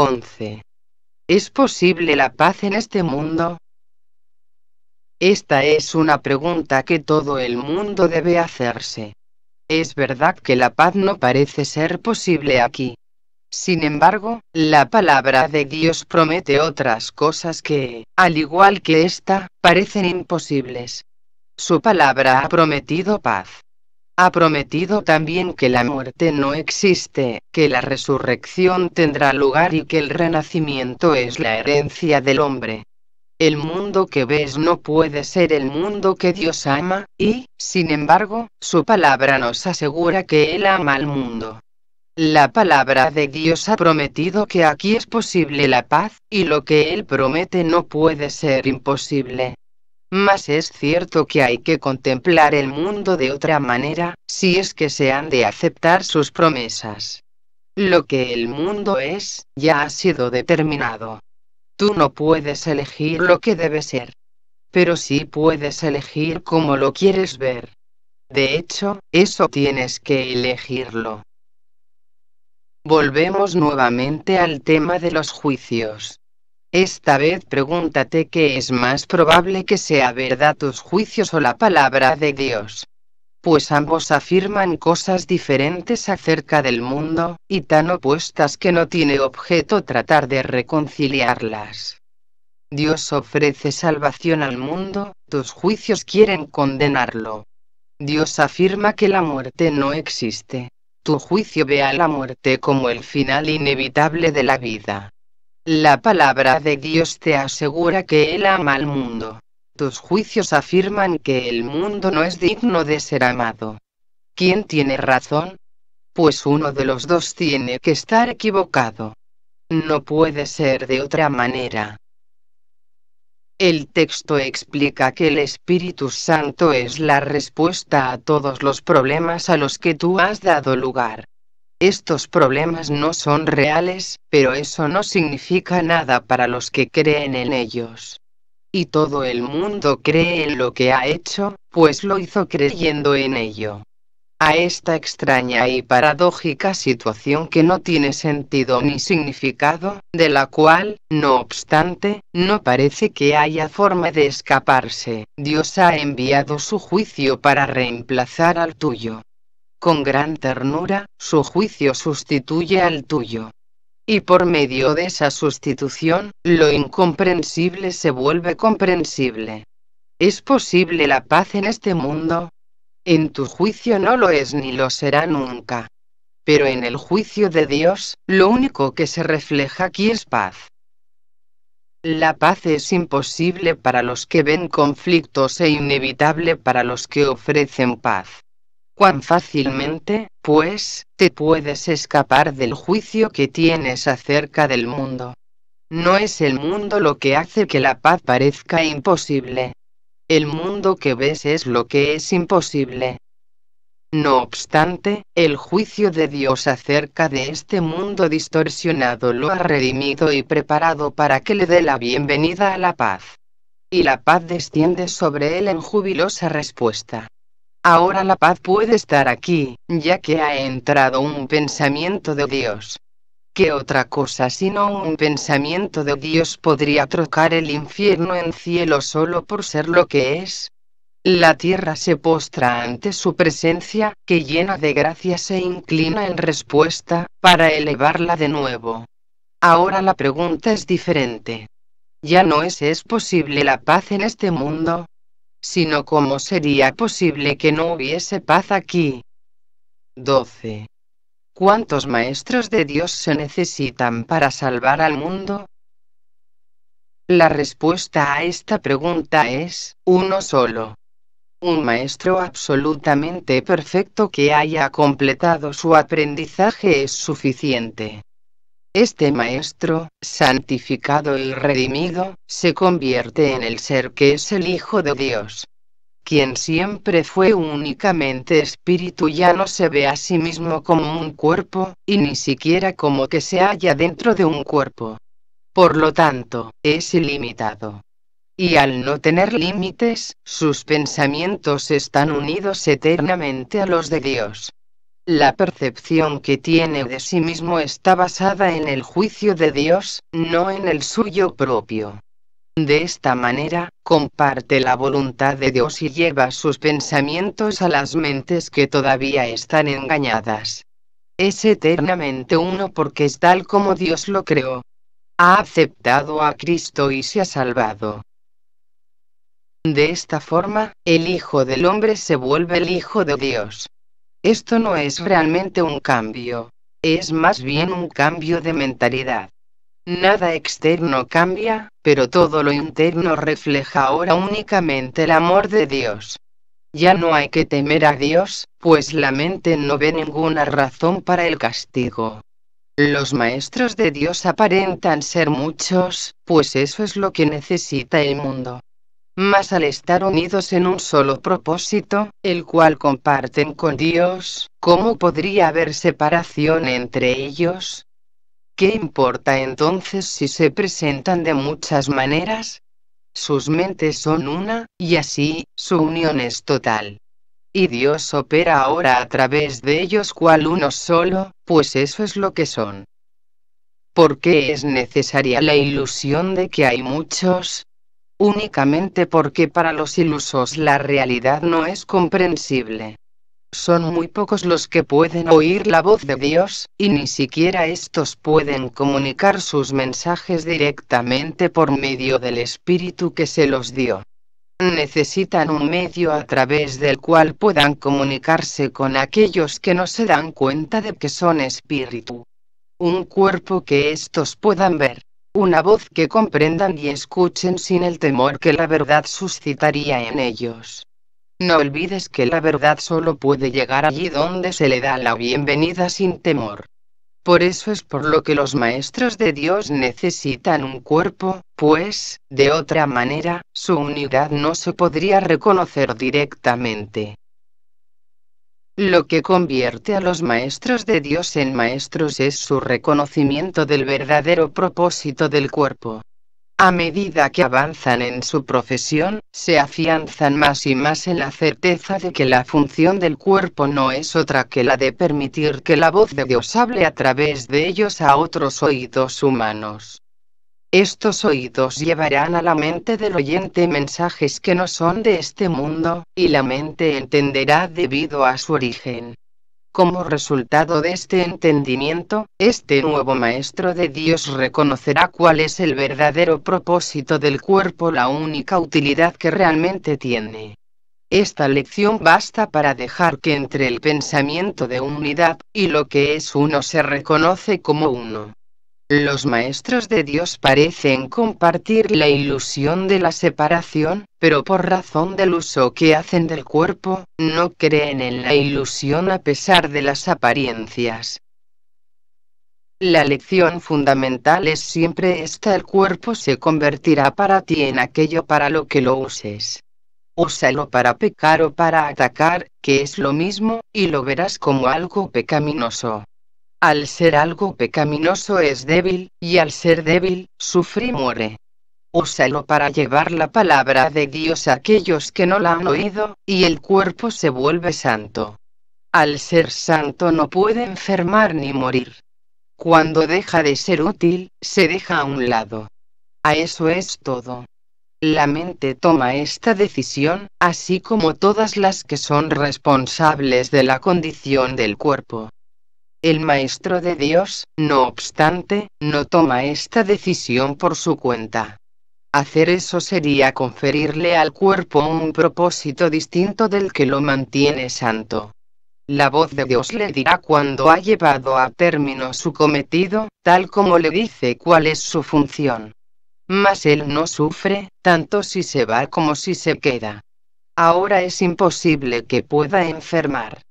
11. ¿Es posible la paz en este mundo? Esta es una pregunta que todo el mundo debe hacerse. Es verdad que la paz no parece ser posible aquí. Sin embargo, la palabra de Dios promete otras cosas que, al igual que esta, parecen imposibles. Su palabra ha prometido paz ha prometido también que la muerte no existe, que la resurrección tendrá lugar y que el renacimiento es la herencia del hombre. El mundo que ves no puede ser el mundo que Dios ama, y, sin embargo, su palabra nos asegura que Él ama al mundo. La palabra de Dios ha prometido que aquí es posible la paz, y lo que Él promete no puede ser imposible. Mas es cierto que hay que contemplar el mundo de otra manera, si es que se han de aceptar sus promesas. Lo que el mundo es, ya ha sido determinado. Tú no puedes elegir lo que debe ser. Pero sí puedes elegir cómo lo quieres ver. De hecho, eso tienes que elegirlo. Volvemos nuevamente al tema de los juicios. Esta vez pregúntate qué es más probable que sea verdad tus juicios o la palabra de Dios. Pues ambos afirman cosas diferentes acerca del mundo, y tan opuestas que no tiene objeto tratar de reconciliarlas. Dios ofrece salvación al mundo, tus juicios quieren condenarlo. Dios afirma que la muerte no existe. Tu juicio ve a la muerte como el final inevitable de la vida. La palabra de Dios te asegura que Él ama al mundo. Tus juicios afirman que el mundo no es digno de ser amado. ¿Quién tiene razón? Pues uno de los dos tiene que estar equivocado. No puede ser de otra manera. El texto explica que el Espíritu Santo es la respuesta a todos los problemas a los que tú has dado lugar. Estos problemas no son reales, pero eso no significa nada para los que creen en ellos. Y todo el mundo cree en lo que ha hecho, pues lo hizo creyendo en ello. A esta extraña y paradójica situación que no tiene sentido ni significado, de la cual, no obstante, no parece que haya forma de escaparse, Dios ha enviado su juicio para reemplazar al tuyo con gran ternura, su juicio sustituye al tuyo. Y por medio de esa sustitución, lo incomprensible se vuelve comprensible. ¿Es posible la paz en este mundo? En tu juicio no lo es ni lo será nunca. Pero en el juicio de Dios, lo único que se refleja aquí es paz. La paz es imposible para los que ven conflictos e inevitable para los que ofrecen paz cuán fácilmente, pues, te puedes escapar del juicio que tienes acerca del mundo. No es el mundo lo que hace que la paz parezca imposible. El mundo que ves es lo que es imposible. No obstante, el juicio de Dios acerca de este mundo distorsionado lo ha redimido y preparado para que le dé la bienvenida a la paz. Y la paz desciende sobre él en jubilosa respuesta. Ahora la paz puede estar aquí, ya que ha entrado un pensamiento de Dios. ¿Qué otra cosa sino un pensamiento de Dios podría trocar el infierno en cielo solo por ser lo que es? La tierra se postra ante su presencia, que llena de gracia se inclina en respuesta, para elevarla de nuevo. Ahora la pregunta es diferente. Ya no es, es posible la paz en este mundo, sino cómo sería posible que no hubiese paz aquí. 12. ¿Cuántos maestros de Dios se necesitan para salvar al mundo? La respuesta a esta pregunta es, uno solo. Un maestro absolutamente perfecto que haya completado su aprendizaje es suficiente. Este maestro, santificado y redimido, se convierte en el ser que es el Hijo de Dios. Quien siempre fue únicamente espíritu ya no se ve a sí mismo como un cuerpo, y ni siquiera como que se halla dentro de un cuerpo. Por lo tanto, es ilimitado. Y al no tener límites, sus pensamientos están unidos eternamente a los de Dios. La percepción que tiene de sí mismo está basada en el juicio de Dios, no en el suyo propio. De esta manera, comparte la voluntad de Dios y lleva sus pensamientos a las mentes que todavía están engañadas. Es eternamente uno porque es tal como Dios lo creó. Ha aceptado a Cristo y se ha salvado. De esta forma, el Hijo del Hombre se vuelve el Hijo de Dios. Esto no es realmente un cambio, es más bien un cambio de mentalidad. Nada externo cambia, pero todo lo interno refleja ahora únicamente el amor de Dios. Ya no hay que temer a Dios, pues la mente no ve ninguna razón para el castigo. Los maestros de Dios aparentan ser muchos, pues eso es lo que necesita el mundo mas al estar unidos en un solo propósito, el cual comparten con Dios, ¿cómo podría haber separación entre ellos? ¿Qué importa entonces si se presentan de muchas maneras? Sus mentes son una, y así, su unión es total. Y Dios opera ahora a través de ellos cual uno solo, pues eso es lo que son. ¿Por qué es necesaria la ilusión de que hay muchos, únicamente porque para los ilusos la realidad no es comprensible. Son muy pocos los que pueden oír la voz de Dios, y ni siquiera estos pueden comunicar sus mensajes directamente por medio del Espíritu que se los dio. Necesitan un medio a través del cual puedan comunicarse con aquellos que no se dan cuenta de que son espíritu. Un cuerpo que estos puedan ver una voz que comprendan y escuchen sin el temor que la verdad suscitaría en ellos. No olvides que la verdad solo puede llegar allí donde se le da la bienvenida sin temor. Por eso es por lo que los maestros de Dios necesitan un cuerpo, pues, de otra manera, su unidad no se podría reconocer directamente. Lo que convierte a los maestros de Dios en maestros es su reconocimiento del verdadero propósito del cuerpo. A medida que avanzan en su profesión, se afianzan más y más en la certeza de que la función del cuerpo no es otra que la de permitir que la voz de Dios hable a través de ellos a otros oídos humanos. Estos oídos llevarán a la mente del oyente mensajes que no son de este mundo, y la mente entenderá debido a su origen. Como resultado de este entendimiento, este nuevo Maestro de Dios reconocerá cuál es el verdadero propósito del cuerpo, la única utilidad que realmente tiene. Esta lección basta para dejar que entre el pensamiento de unidad y lo que es uno se reconoce como uno. Los maestros de Dios parecen compartir la ilusión de la separación, pero por razón del uso que hacen del cuerpo, no creen en la ilusión a pesar de las apariencias. La lección fundamental es siempre esta, el cuerpo se convertirá para ti en aquello para lo que lo uses. Úsalo para pecar o para atacar, que es lo mismo, y lo verás como algo pecaminoso. Al ser algo pecaminoso es débil, y al ser débil, sufre y muere. Úsalo para llevar la palabra de Dios a aquellos que no la han oído, y el cuerpo se vuelve santo. Al ser santo no puede enfermar ni morir. Cuando deja de ser útil, se deja a un lado. A eso es todo. La mente toma esta decisión, así como todas las que son responsables de la condición del cuerpo. El Maestro de Dios, no obstante, no toma esta decisión por su cuenta. Hacer eso sería conferirle al cuerpo un propósito distinto del que lo mantiene santo. La voz de Dios le dirá cuando ha llevado a término su cometido, tal como le dice cuál es su función. Mas él no sufre, tanto si se va como si se queda. Ahora es imposible que pueda enfermar.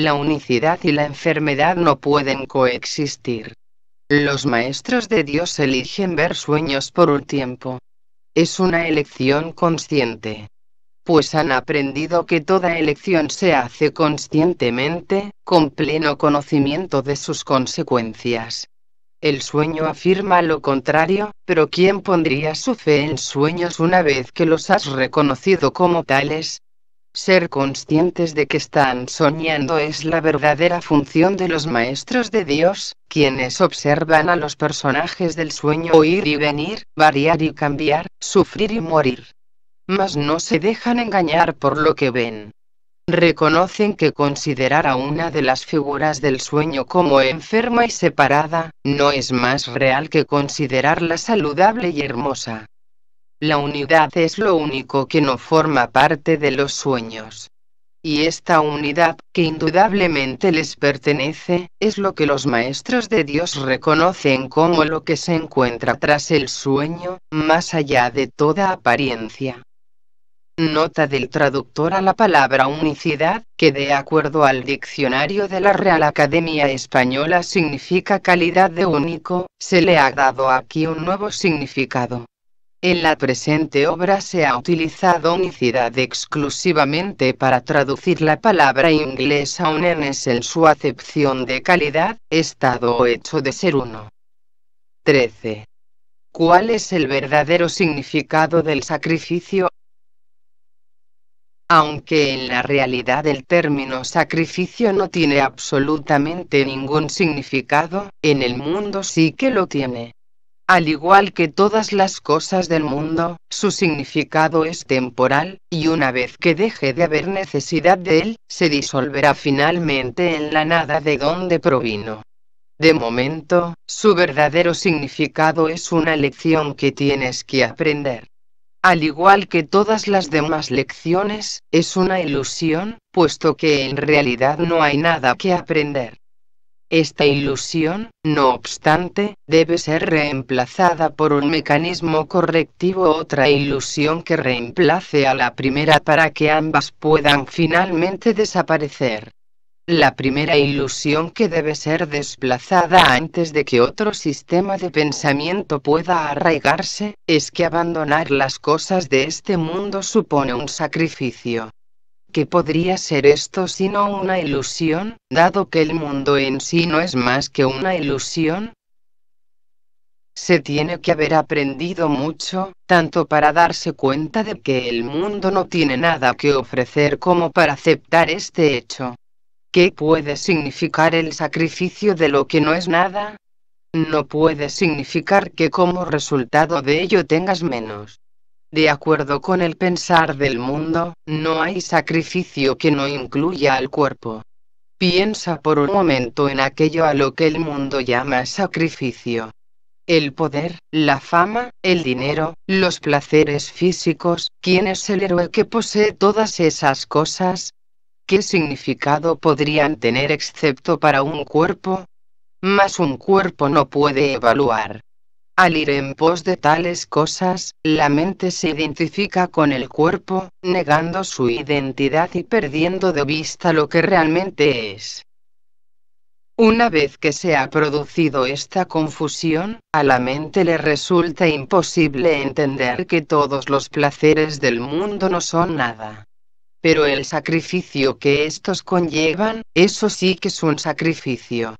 La unicidad y la enfermedad no pueden coexistir. Los maestros de Dios eligen ver sueños por un tiempo. Es una elección consciente. Pues han aprendido que toda elección se hace conscientemente, con pleno conocimiento de sus consecuencias. El sueño afirma lo contrario, pero ¿quién pondría su fe en sueños una vez que los has reconocido como tales? Ser conscientes de que están soñando es la verdadera función de los maestros de Dios, quienes observan a los personajes del sueño ir y venir, variar y cambiar, sufrir y morir. Mas no se dejan engañar por lo que ven. Reconocen que considerar a una de las figuras del sueño como enferma y separada, no es más real que considerarla saludable y hermosa. La unidad es lo único que no forma parte de los sueños. Y esta unidad, que indudablemente les pertenece, es lo que los maestros de Dios reconocen como lo que se encuentra tras el sueño, más allá de toda apariencia. Nota del traductor a la palabra unicidad, que de acuerdo al diccionario de la Real Academia Española significa calidad de único, se le ha dado aquí un nuevo significado. En la presente obra se ha utilizado unicidad exclusivamente para traducir la palabra inglesa unenes en su acepción de calidad, estado o hecho de ser uno. 13. ¿Cuál es el verdadero significado del sacrificio? Aunque en la realidad el término sacrificio no tiene absolutamente ningún significado, en el mundo sí que lo tiene. Al igual que todas las cosas del mundo, su significado es temporal, y una vez que deje de haber necesidad de él, se disolverá finalmente en la nada de donde provino. De momento, su verdadero significado es una lección que tienes que aprender. Al igual que todas las demás lecciones, es una ilusión, puesto que en realidad no hay nada que aprender. Esta ilusión, no obstante, debe ser reemplazada por un mecanismo correctivo o otra ilusión que reemplace a la primera para que ambas puedan finalmente desaparecer. La primera ilusión que debe ser desplazada antes de que otro sistema de pensamiento pueda arraigarse, es que abandonar las cosas de este mundo supone un sacrificio. ¿Qué podría ser esto sino una ilusión, dado que el mundo en sí no es más que una ilusión? Se tiene que haber aprendido mucho, tanto para darse cuenta de que el mundo no tiene nada que ofrecer como para aceptar este hecho. ¿Qué puede significar el sacrificio de lo que no es nada? No puede significar que como resultado de ello tengas menos. De acuerdo con el pensar del mundo, no hay sacrificio que no incluya al cuerpo. Piensa por un momento en aquello a lo que el mundo llama sacrificio. El poder, la fama, el dinero, los placeres físicos, ¿quién es el héroe que posee todas esas cosas? ¿Qué significado podrían tener excepto para un cuerpo? Mas un cuerpo no puede evaluar al ir en pos de tales cosas, la mente se identifica con el cuerpo, negando su identidad y perdiendo de vista lo que realmente es. Una vez que se ha producido esta confusión, a la mente le resulta imposible entender que todos los placeres del mundo no son nada. Pero el sacrificio que estos conllevan, eso sí que es un sacrificio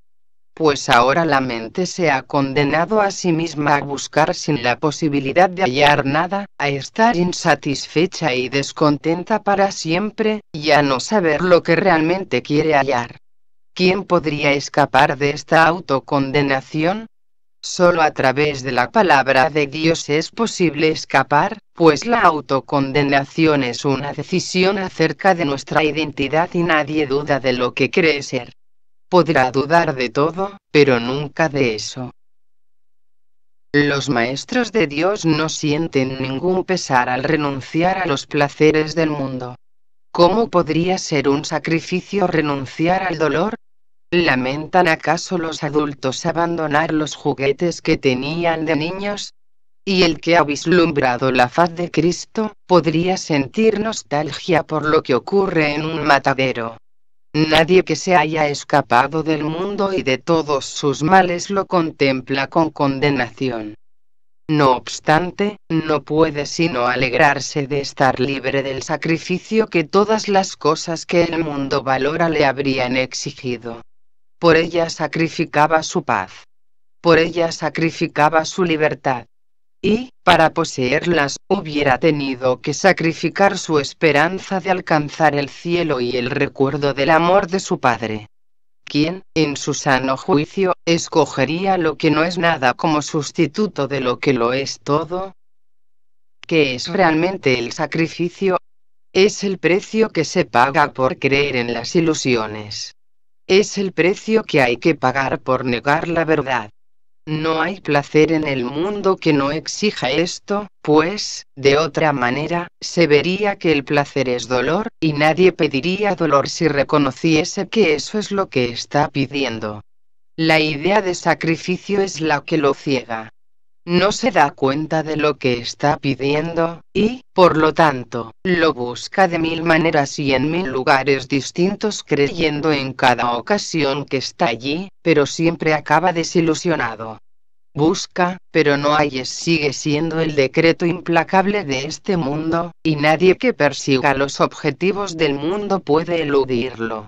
pues ahora la mente se ha condenado a sí misma a buscar sin la posibilidad de hallar nada, a estar insatisfecha y descontenta para siempre, y a no saber lo que realmente quiere hallar. ¿Quién podría escapar de esta autocondenación? Solo a través de la palabra de Dios es posible escapar, pues la autocondenación es una decisión acerca de nuestra identidad y nadie duda de lo que cree ser. Podrá dudar de todo, pero nunca de eso. Los maestros de Dios no sienten ningún pesar al renunciar a los placeres del mundo. ¿Cómo podría ser un sacrificio renunciar al dolor? ¿Lamentan acaso los adultos abandonar los juguetes que tenían de niños? Y el que ha vislumbrado la faz de Cristo, podría sentir nostalgia por lo que ocurre en un matadero, Nadie que se haya escapado del mundo y de todos sus males lo contempla con condenación. No obstante, no puede sino alegrarse de estar libre del sacrificio que todas las cosas que el mundo valora le habrían exigido. Por ella sacrificaba su paz. Por ella sacrificaba su libertad y, para poseerlas, hubiera tenido que sacrificar su esperanza de alcanzar el cielo y el recuerdo del amor de su padre. ¿Quién, en su sano juicio, escogería lo que no es nada como sustituto de lo que lo es todo? ¿Qué es realmente el sacrificio? Es el precio que se paga por creer en las ilusiones. Es el precio que hay que pagar por negar la verdad. No hay placer en el mundo que no exija esto, pues, de otra manera, se vería que el placer es dolor, y nadie pediría dolor si reconociese que eso es lo que está pidiendo. La idea de sacrificio es la que lo ciega no se da cuenta de lo que está pidiendo, y, por lo tanto, lo busca de mil maneras y en mil lugares distintos creyendo en cada ocasión que está allí, pero siempre acaba desilusionado. Busca, pero no hay. sigue siendo el decreto implacable de este mundo, y nadie que persiga los objetivos del mundo puede eludirlo.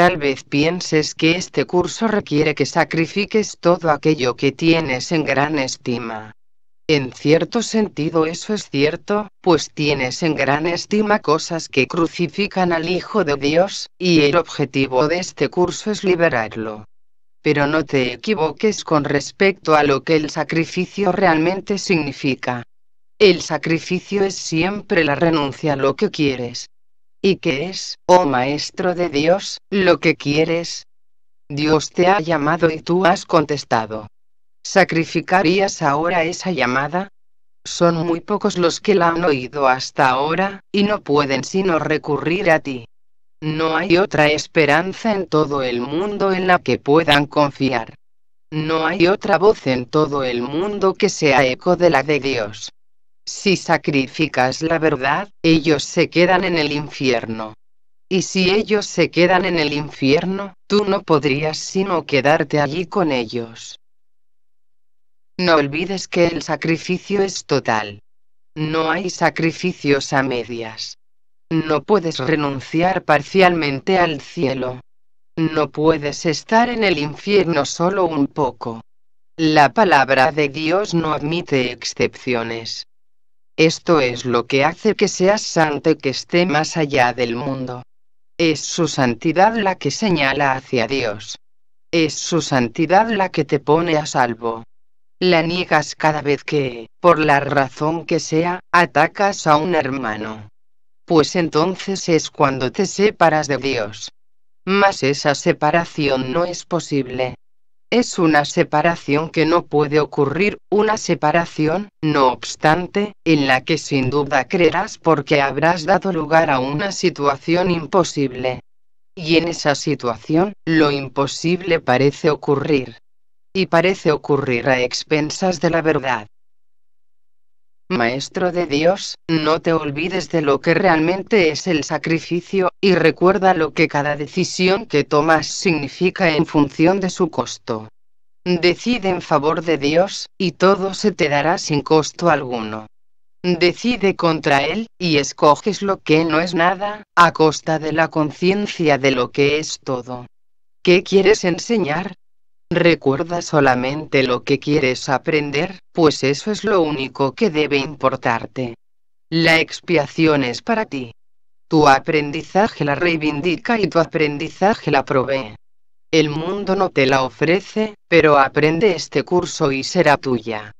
Tal vez pienses que este curso requiere que sacrifiques todo aquello que tienes en gran estima. En cierto sentido eso es cierto, pues tienes en gran estima cosas que crucifican al Hijo de Dios, y el objetivo de este curso es liberarlo. Pero no te equivoques con respecto a lo que el sacrificio realmente significa. El sacrificio es siempre la renuncia a lo que quieres, ¿Y qué es, oh Maestro de Dios, lo que quieres? Dios te ha llamado y tú has contestado. ¿Sacrificarías ahora esa llamada? Son muy pocos los que la han oído hasta ahora, y no pueden sino recurrir a ti. No hay otra esperanza en todo el mundo en la que puedan confiar. No hay otra voz en todo el mundo que sea eco de la de Dios. Si sacrificas la verdad, ellos se quedan en el infierno. Y si ellos se quedan en el infierno, tú no podrías sino quedarte allí con ellos. No olvides que el sacrificio es total. No hay sacrificios a medias. No puedes renunciar parcialmente al cielo. No puedes estar en el infierno solo un poco. La palabra de Dios no admite excepciones. Esto es lo que hace que seas santo que esté más allá del mundo. Es su santidad la que señala hacia Dios. Es su santidad la que te pone a salvo. La niegas cada vez que, por la razón que sea, atacas a un hermano. Pues entonces es cuando te separas de Dios. Mas esa separación no es posible, es una separación que no puede ocurrir, una separación, no obstante, en la que sin duda creerás porque habrás dado lugar a una situación imposible. Y en esa situación, lo imposible parece ocurrir. Y parece ocurrir a expensas de la verdad. Maestro de Dios, no te olvides de lo que realmente es el sacrificio, y recuerda lo que cada decisión que tomas significa en función de su costo. Decide en favor de Dios, y todo se te dará sin costo alguno. Decide contra Él, y escoges lo que no es nada, a costa de la conciencia de lo que es todo. ¿Qué quieres enseñar? Recuerda solamente lo que quieres aprender, pues eso es lo único que debe importarte. La expiación es para ti. Tu aprendizaje la reivindica y tu aprendizaje la provee. El mundo no te la ofrece, pero aprende este curso y será tuya.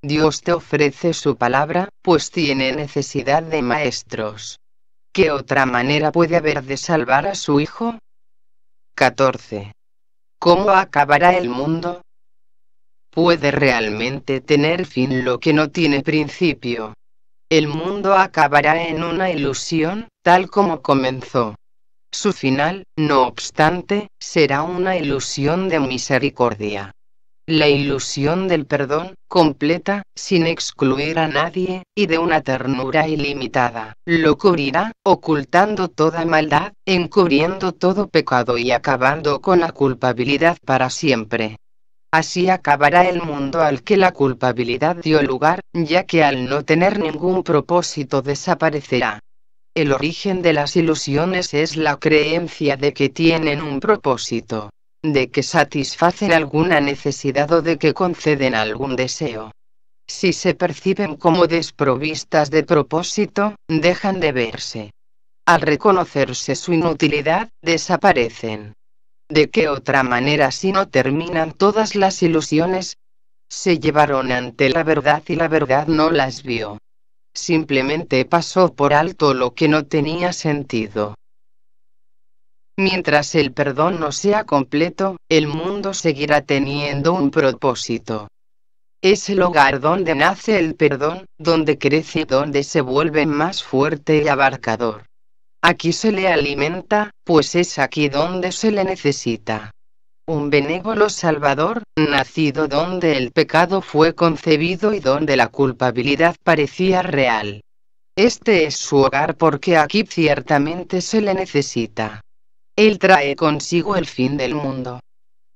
Dios te ofrece su palabra, pues tiene necesidad de maestros. ¿Qué otra manera puede haber de salvar a su hijo? 14. ¿Cómo acabará el mundo? ¿Puede realmente tener fin lo que no tiene principio? El mundo acabará en una ilusión, tal como comenzó. Su final, no obstante, será una ilusión de misericordia. La ilusión del perdón, completa, sin excluir a nadie, y de una ternura ilimitada, lo cubrirá, ocultando toda maldad, encubriendo todo pecado y acabando con la culpabilidad para siempre. Así acabará el mundo al que la culpabilidad dio lugar, ya que al no tener ningún propósito desaparecerá. El origen de las ilusiones es la creencia de que tienen un propósito de que satisfacen alguna necesidad o de que conceden algún deseo. Si se perciben como desprovistas de propósito, dejan de verse. Al reconocerse su inutilidad, desaparecen. ¿De qué otra manera si no terminan todas las ilusiones? Se llevaron ante la verdad y la verdad no las vio. Simplemente pasó por alto lo que no tenía sentido. Mientras el perdón no sea completo, el mundo seguirá teniendo un propósito. Es el hogar donde nace el perdón, donde crece y donde se vuelve más fuerte y abarcador. Aquí se le alimenta, pues es aquí donde se le necesita. Un benévolo Salvador, nacido donde el pecado fue concebido y donde la culpabilidad parecía real. Este es su hogar porque aquí ciertamente se le necesita. Él trae consigo el fin del mundo.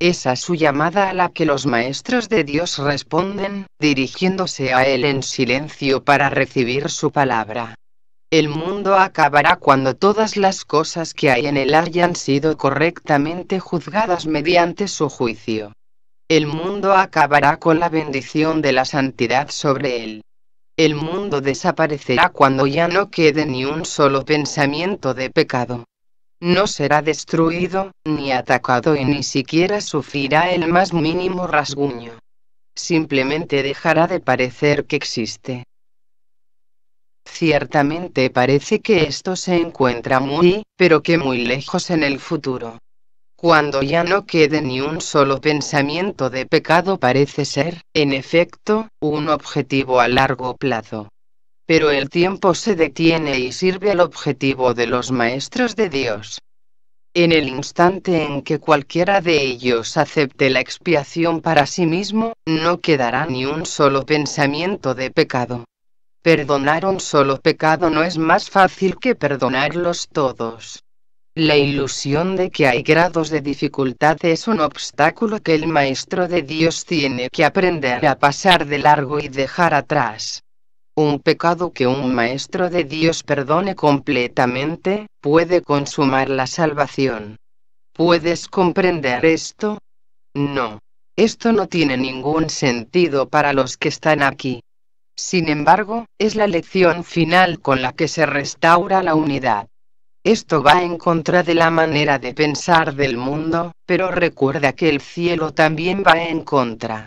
Esa su llamada a la que los maestros de Dios responden, dirigiéndose a Él en silencio para recibir su palabra. El mundo acabará cuando todas las cosas que hay en él hayan sido correctamente juzgadas mediante su juicio. El mundo acabará con la bendición de la santidad sobre él. El mundo desaparecerá cuando ya no quede ni un solo pensamiento de pecado no será destruido, ni atacado y ni siquiera sufrirá el más mínimo rasguño. Simplemente dejará de parecer que existe. Ciertamente parece que esto se encuentra muy, pero que muy lejos en el futuro. Cuando ya no quede ni un solo pensamiento de pecado parece ser, en efecto, un objetivo a largo plazo pero el tiempo se detiene y sirve al objetivo de los maestros de Dios. En el instante en que cualquiera de ellos acepte la expiación para sí mismo, no quedará ni un solo pensamiento de pecado. Perdonar un solo pecado no es más fácil que perdonarlos todos. La ilusión de que hay grados de dificultad es un obstáculo que el Maestro de Dios tiene que aprender a pasar de largo y dejar atrás un pecado que un maestro de Dios perdone completamente, puede consumar la salvación. ¿Puedes comprender esto? No. Esto no tiene ningún sentido para los que están aquí. Sin embargo, es la lección final con la que se restaura la unidad. Esto va en contra de la manera de pensar del mundo, pero recuerda que el cielo también va en contra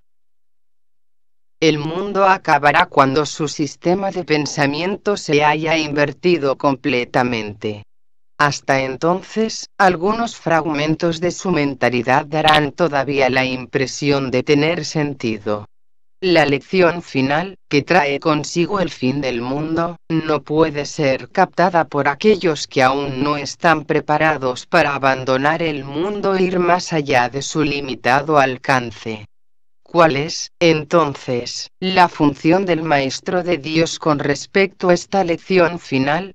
el mundo acabará cuando su sistema de pensamiento se haya invertido completamente. Hasta entonces, algunos fragmentos de su mentalidad darán todavía la impresión de tener sentido. La lección final, que trae consigo el fin del mundo, no puede ser captada por aquellos que aún no están preparados para abandonar el mundo e ir más allá de su limitado alcance. ¿Cuál es, entonces, la función del Maestro de Dios con respecto a esta lección final?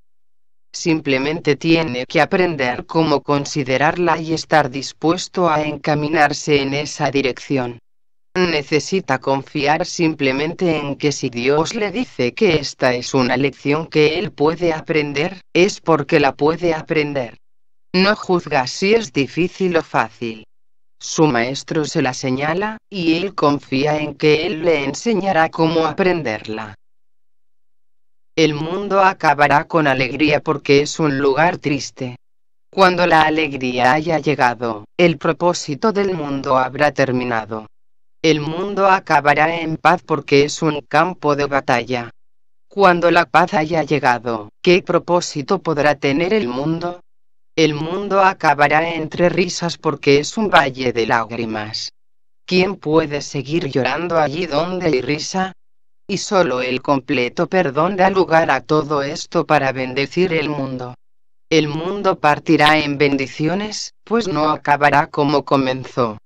Simplemente tiene que aprender cómo considerarla y estar dispuesto a encaminarse en esa dirección. Necesita confiar simplemente en que si Dios le dice que esta es una lección que él puede aprender, es porque la puede aprender. No juzga si es difícil o fácil. Su maestro se la señala, y él confía en que él le enseñará cómo aprenderla. El mundo acabará con alegría porque es un lugar triste. Cuando la alegría haya llegado, el propósito del mundo habrá terminado. El mundo acabará en paz porque es un campo de batalla. Cuando la paz haya llegado, ¿qué propósito podrá tener el mundo? El mundo acabará entre risas porque es un valle de lágrimas. ¿Quién puede seguir llorando allí donde hay risa? Y solo el completo perdón da lugar a todo esto para bendecir el mundo. El mundo partirá en bendiciones, pues no acabará como comenzó.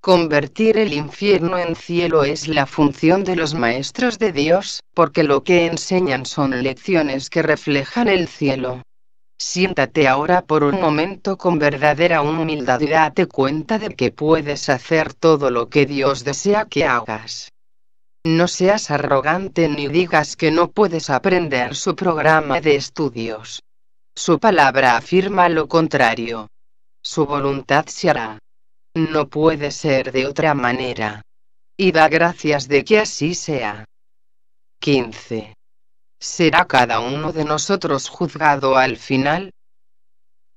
Convertir el infierno en cielo es la función de los maestros de Dios, porque lo que enseñan son lecciones que reflejan el cielo. Siéntate ahora por un momento con verdadera humildad y date cuenta de que puedes hacer todo lo que Dios desea que hagas. No seas arrogante ni digas que no puedes aprender su programa de estudios. Su palabra afirma lo contrario. Su voluntad se hará. No puede ser de otra manera. Y da gracias de que así sea. 15. ¿Será cada uno de nosotros juzgado al final?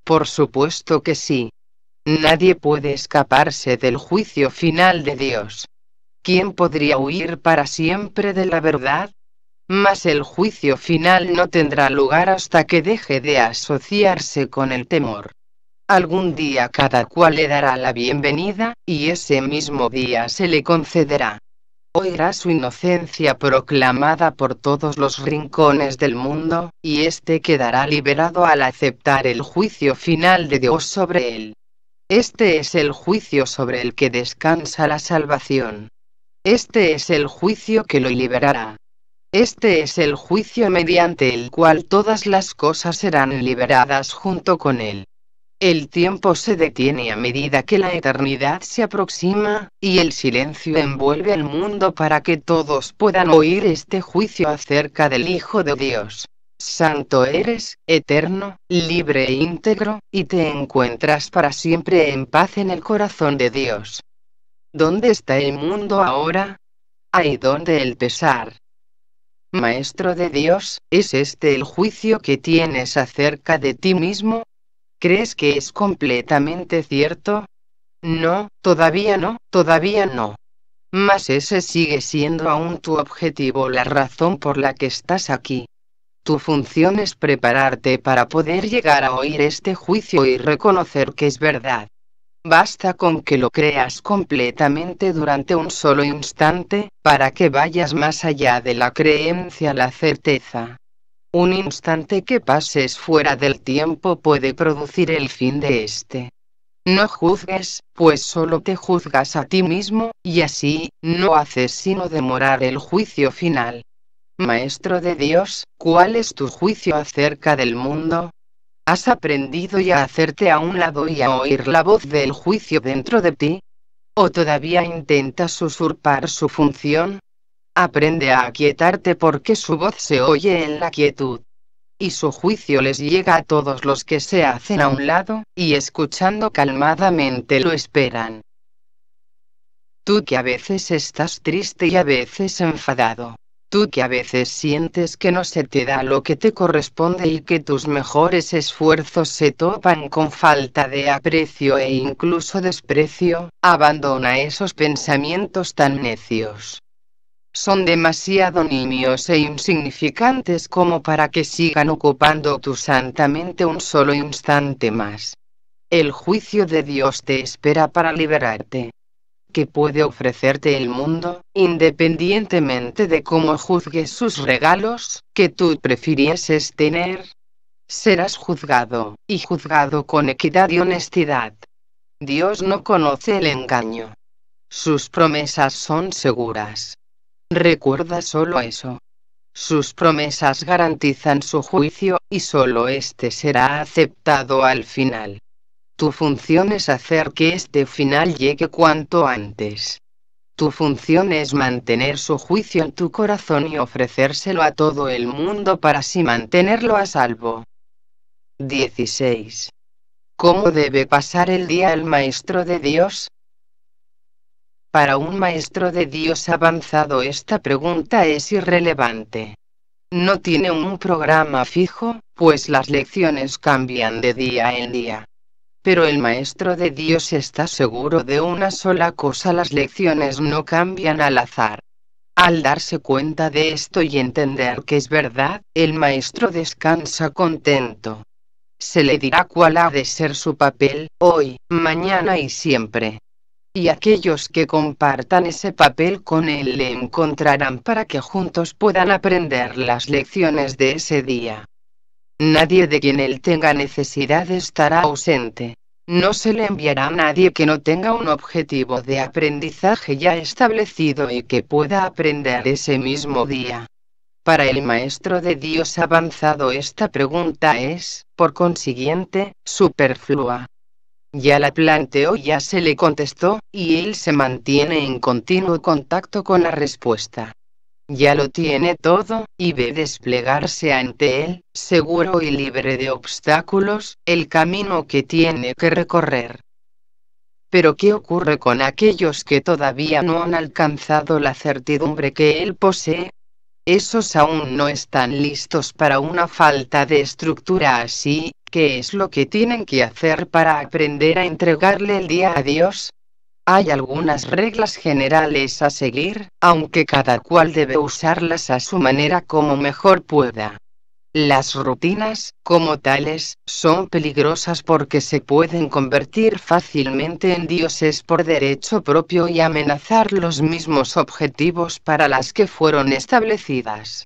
Por supuesto que sí. Nadie puede escaparse del juicio final de Dios. ¿Quién podría huir para siempre de la verdad? Mas el juicio final no tendrá lugar hasta que deje de asociarse con el temor. Algún día cada cual le dará la bienvenida, y ese mismo día se le concederá oirá su inocencia proclamada por todos los rincones del mundo, y éste quedará liberado al aceptar el juicio final de Dios sobre él. Este es el juicio sobre el que descansa la salvación. Este es el juicio que lo liberará. Este es el juicio mediante el cual todas las cosas serán liberadas junto con él. El tiempo se detiene a medida que la eternidad se aproxima, y el silencio envuelve el mundo para que todos puedan oír este juicio acerca del Hijo de Dios. Santo eres, eterno, libre e íntegro, y te encuentras para siempre en paz en el corazón de Dios. ¿Dónde está el mundo ahora? Ahí donde el pesar. Maestro de Dios, ¿es este el juicio que tienes acerca de ti mismo? ¿Crees que es completamente cierto? No, todavía no, todavía no. Mas ese sigue siendo aún tu objetivo, la razón por la que estás aquí. Tu función es prepararte para poder llegar a oír este juicio y reconocer que es verdad. Basta con que lo creas completamente durante un solo instante, para que vayas más allá de la creencia a la certeza. Un instante que pases fuera del tiempo puede producir el fin de este. No juzgues, pues solo te juzgas a ti mismo, y así, no haces sino demorar el juicio final. Maestro de Dios, ¿cuál es tu juicio acerca del mundo? ¿Has aprendido ya a hacerte a un lado y a oír la voz del juicio dentro de ti? ¿O todavía intentas usurpar su función? Aprende a aquietarte porque su voz se oye en la quietud. Y su juicio les llega a todos los que se hacen a un lado, y escuchando calmadamente lo esperan. Tú que a veces estás triste y a veces enfadado. Tú que a veces sientes que no se te da lo que te corresponde y que tus mejores esfuerzos se topan con falta de aprecio e incluso desprecio, abandona esos pensamientos tan necios son demasiado niños e insignificantes como para que sigan ocupando tu santa mente un solo instante más. El juicio de Dios te espera para liberarte. ¿Qué puede ofrecerte el mundo, independientemente de cómo juzgues sus regalos, que tú prefirieses tener? Serás juzgado, y juzgado con equidad y honestidad. Dios no conoce el engaño. Sus promesas son seguras. Recuerda solo eso. Sus promesas garantizan su juicio, y solo este será aceptado al final. Tu función es hacer que este final llegue cuanto antes. Tu función es mantener su juicio en tu corazón y ofrecérselo a todo el mundo para así mantenerlo a salvo. 16. ¿Cómo debe pasar el día el Maestro de Dios? Para un maestro de Dios avanzado esta pregunta es irrelevante. No tiene un programa fijo, pues las lecciones cambian de día en día. Pero el maestro de Dios está seguro de una sola cosa, las lecciones no cambian al azar. Al darse cuenta de esto y entender que es verdad, el maestro descansa contento. Se le dirá cuál ha de ser su papel, hoy, mañana y siempre y aquellos que compartan ese papel con él le encontrarán para que juntos puedan aprender las lecciones de ese día. Nadie de quien él tenga necesidad estará ausente. No se le enviará a nadie que no tenga un objetivo de aprendizaje ya establecido y que pueda aprender ese mismo día. Para el maestro de Dios avanzado esta pregunta es, por consiguiente, superflua. Ya la planteó, ya se le contestó, y él se mantiene en continuo contacto con la respuesta. Ya lo tiene todo, y ve desplegarse ante él, seguro y libre de obstáculos, el camino que tiene que recorrer. Pero ¿qué ocurre con aquellos que todavía no han alcanzado la certidumbre que él posee? esos aún no están listos para una falta de estructura así, ¿qué es lo que tienen que hacer para aprender a entregarle el día a Dios? Hay algunas reglas generales a seguir, aunque cada cual debe usarlas a su manera como mejor pueda. Las rutinas, como tales, son peligrosas porque se pueden convertir fácilmente en dioses por derecho propio y amenazar los mismos objetivos para las que fueron establecidas.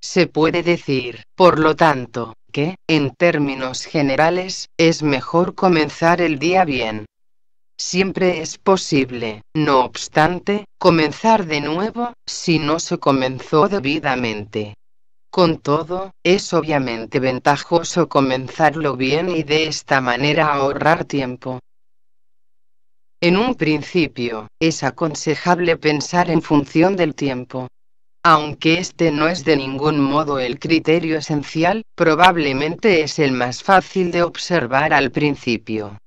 Se puede decir, por lo tanto, que, en términos generales, es mejor comenzar el día bien. Siempre es posible, no obstante, comenzar de nuevo, si no se comenzó debidamente. Con todo, es obviamente ventajoso comenzarlo bien y de esta manera ahorrar tiempo. En un principio, es aconsejable pensar en función del tiempo. Aunque este no es de ningún modo el criterio esencial, probablemente es el más fácil de observar al principio.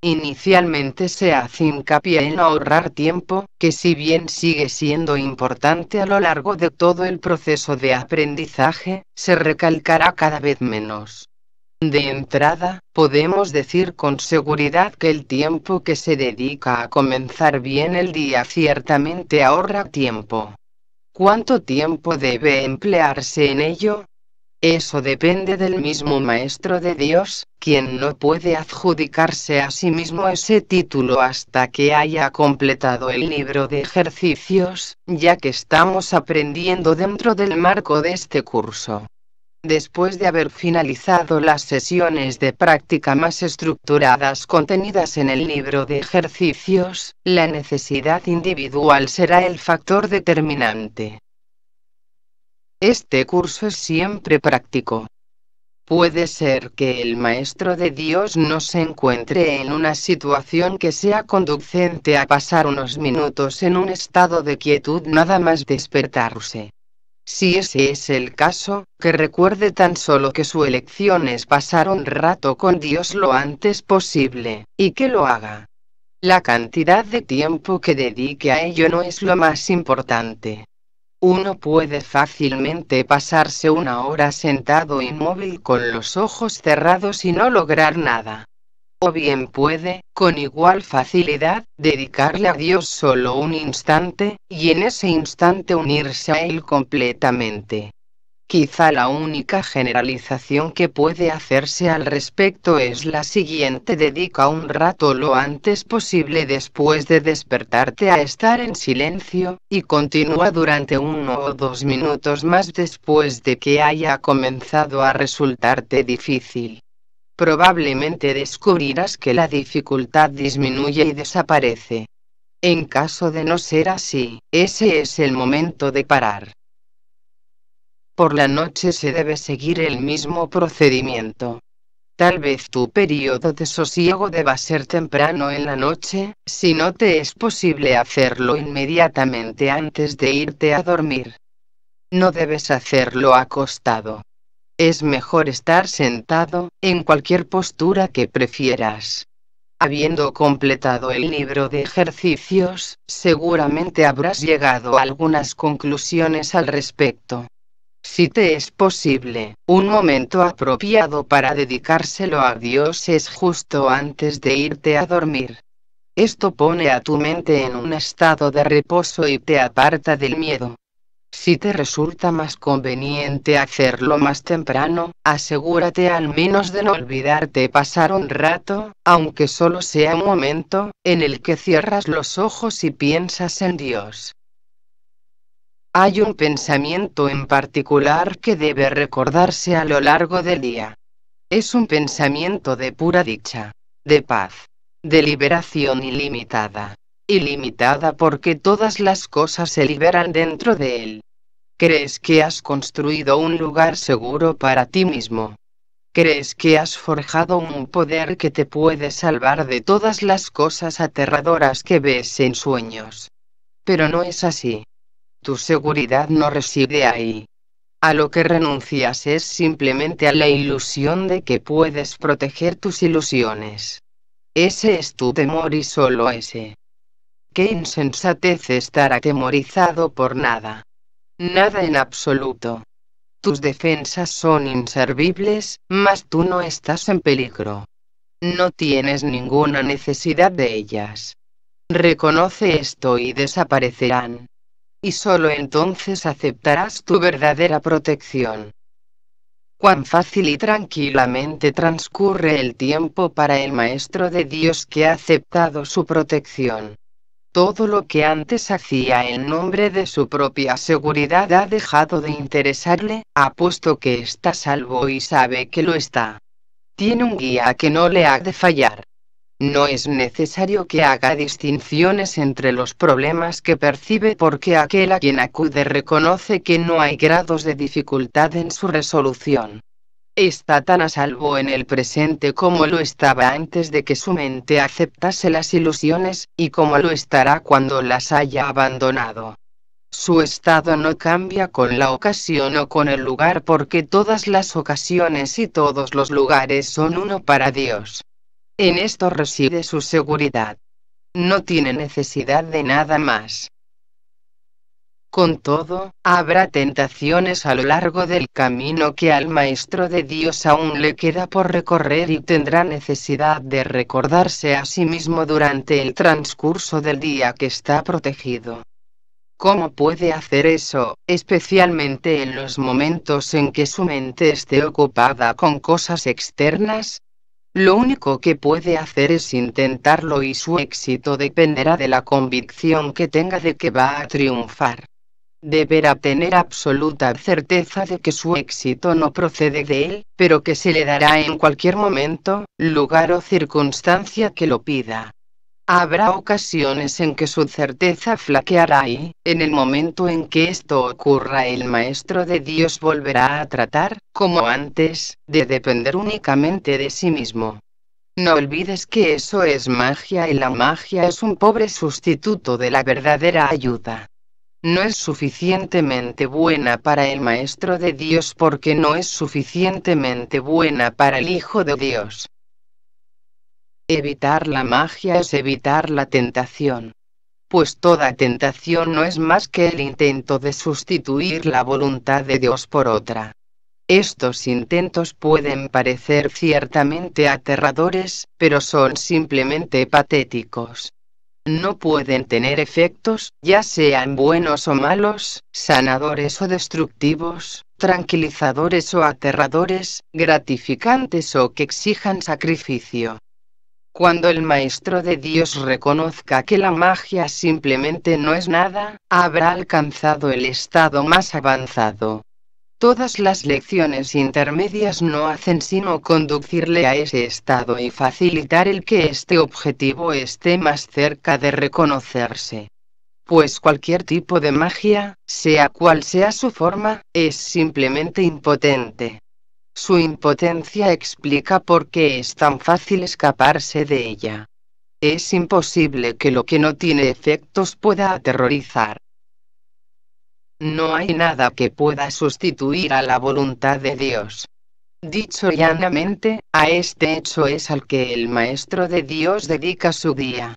Inicialmente se hace hincapié en ahorrar tiempo, que si bien sigue siendo importante a lo largo de todo el proceso de aprendizaje, se recalcará cada vez menos. De entrada, podemos decir con seguridad que el tiempo que se dedica a comenzar bien el día ciertamente ahorra tiempo. ¿Cuánto tiempo debe emplearse en ello? Eso depende del mismo Maestro de Dios, quien no puede adjudicarse a sí mismo ese título hasta que haya completado el libro de ejercicios, ya que estamos aprendiendo dentro del marco de este curso. Después de haber finalizado las sesiones de práctica más estructuradas contenidas en el libro de ejercicios, la necesidad individual será el factor determinante. Este curso es siempre práctico. Puede ser que el Maestro de Dios no se encuentre en una situación que sea conducente a pasar unos minutos en un estado de quietud nada más despertarse. Si ese es el caso, que recuerde tan solo que su elección es pasar un rato con Dios lo antes posible, y que lo haga. La cantidad de tiempo que dedique a ello no es lo más importante. Uno puede fácilmente pasarse una hora sentado inmóvil con los ojos cerrados y no lograr nada. O bien puede, con igual facilidad, dedicarle a Dios solo un instante, y en ese instante unirse a Él completamente. Quizá la única generalización que puede hacerse al respecto es la siguiente. Dedica un rato lo antes posible después de despertarte a estar en silencio, y continúa durante uno o dos minutos más después de que haya comenzado a resultarte difícil. Probablemente descubrirás que la dificultad disminuye y desaparece. En caso de no ser así, ese es el momento de parar. Por la noche se debe seguir el mismo procedimiento. Tal vez tu periodo de sosiego deba ser temprano en la noche, si no te es posible hacerlo inmediatamente antes de irte a dormir. No debes hacerlo acostado. Es mejor estar sentado, en cualquier postura que prefieras. Habiendo completado el libro de ejercicios, seguramente habrás llegado a algunas conclusiones al respecto. Si te es posible, un momento apropiado para dedicárselo a Dios es justo antes de irte a dormir. Esto pone a tu mente en un estado de reposo y te aparta del miedo. Si te resulta más conveniente hacerlo más temprano, asegúrate al menos de no olvidarte pasar un rato, aunque solo sea un momento, en el que cierras los ojos y piensas en Dios. Hay un pensamiento en particular que debe recordarse a lo largo del día. Es un pensamiento de pura dicha, de paz, de liberación ilimitada. Ilimitada porque todas las cosas se liberan dentro de él. ¿Crees que has construido un lugar seguro para ti mismo? ¿Crees que has forjado un poder que te puede salvar de todas las cosas aterradoras que ves en sueños? Pero no es así. Tu seguridad no reside ahí. A lo que renuncias es simplemente a la ilusión de que puedes proteger tus ilusiones. Ese es tu temor y solo ese. Qué insensatez estar atemorizado por nada. Nada en absoluto. Tus defensas son inservibles, mas tú no estás en peligro. No tienes ninguna necesidad de ellas. Reconoce esto y desaparecerán y solo entonces aceptarás tu verdadera protección. Cuán fácil y tranquilamente transcurre el tiempo para el Maestro de Dios que ha aceptado su protección. Todo lo que antes hacía en nombre de su propia seguridad ha dejado de interesarle, ha puesto que está salvo y sabe que lo está. Tiene un guía que no le ha de fallar. No es necesario que haga distinciones entre los problemas que percibe porque aquel a quien acude reconoce que no hay grados de dificultad en su resolución. Está tan a salvo en el presente como lo estaba antes de que su mente aceptase las ilusiones, y como lo estará cuando las haya abandonado. Su estado no cambia con la ocasión o con el lugar porque todas las ocasiones y todos los lugares son uno para Dios. En esto reside su seguridad. No tiene necesidad de nada más. Con todo, habrá tentaciones a lo largo del camino que al Maestro de Dios aún le queda por recorrer y tendrá necesidad de recordarse a sí mismo durante el transcurso del día que está protegido. ¿Cómo puede hacer eso, especialmente en los momentos en que su mente esté ocupada con cosas externas? Lo único que puede hacer es intentarlo y su éxito dependerá de la convicción que tenga de que va a triunfar. Deberá tener absoluta certeza de que su éxito no procede de él, pero que se le dará en cualquier momento, lugar o circunstancia que lo pida. Habrá ocasiones en que su certeza flaqueará y, en el momento en que esto ocurra, el Maestro de Dios volverá a tratar, como antes, de depender únicamente de sí mismo. No olvides que eso es magia y la magia es un pobre sustituto de la verdadera ayuda. No es suficientemente buena para el Maestro de Dios porque no es suficientemente buena para el Hijo de Dios. Evitar la magia es evitar la tentación. Pues toda tentación no es más que el intento de sustituir la voluntad de Dios por otra. Estos intentos pueden parecer ciertamente aterradores, pero son simplemente patéticos. No pueden tener efectos, ya sean buenos o malos, sanadores o destructivos, tranquilizadores o aterradores, gratificantes o que exijan sacrificio. Cuando el Maestro de Dios reconozca que la magia simplemente no es nada, habrá alcanzado el estado más avanzado. Todas las lecciones intermedias no hacen sino conducirle a ese estado y facilitar el que este objetivo esté más cerca de reconocerse. Pues cualquier tipo de magia, sea cual sea su forma, es simplemente impotente. Su impotencia explica por qué es tan fácil escaparse de ella. Es imposible que lo que no tiene efectos pueda aterrorizar. No hay nada que pueda sustituir a la voluntad de Dios. Dicho llanamente, a este hecho es al que el Maestro de Dios dedica su día.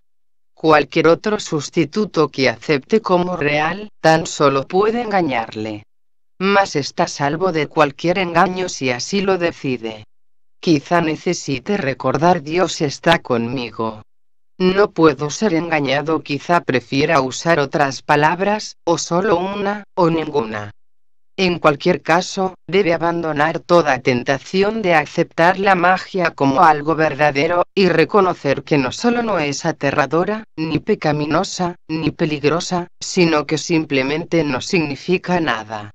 Cualquier otro sustituto que acepte como real, tan solo puede engañarle más está salvo de cualquier engaño si así lo decide. Quizá necesite recordar Dios está conmigo. No puedo ser engañado, quizá prefiera usar otras palabras, o solo una, o ninguna. En cualquier caso, debe abandonar toda tentación de aceptar la magia como algo verdadero, y reconocer que no solo no es aterradora, ni pecaminosa, ni peligrosa, sino que simplemente no significa nada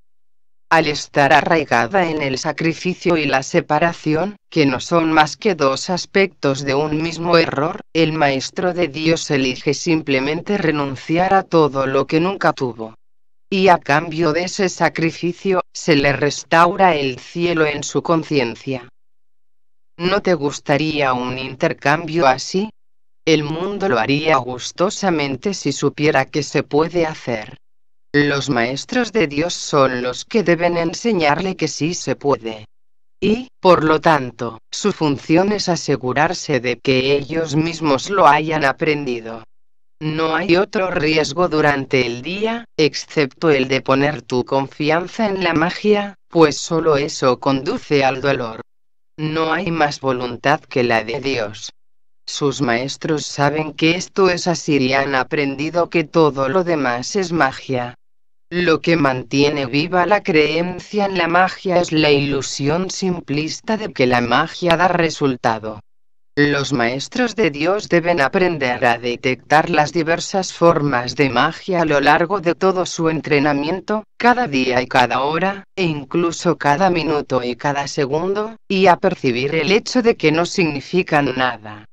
al estar arraigada en el sacrificio y la separación, que no son más que dos aspectos de un mismo error, el Maestro de Dios elige simplemente renunciar a todo lo que nunca tuvo. Y a cambio de ese sacrificio, se le restaura el cielo en su conciencia. ¿No te gustaría un intercambio así? El mundo lo haría gustosamente si supiera que se puede hacer. Los maestros de Dios son los que deben enseñarle que sí se puede. Y, por lo tanto, su función es asegurarse de que ellos mismos lo hayan aprendido. No hay otro riesgo durante el día, excepto el de poner tu confianza en la magia, pues solo eso conduce al dolor. No hay más voluntad que la de Dios. Sus maestros saben que esto es así y han aprendido que todo lo demás es magia, lo que mantiene viva la creencia en la magia es la ilusión simplista de que la magia da resultado. Los maestros de Dios deben aprender a detectar las diversas formas de magia a lo largo de todo su entrenamiento, cada día y cada hora, e incluso cada minuto y cada segundo, y a percibir el hecho de que no significan nada.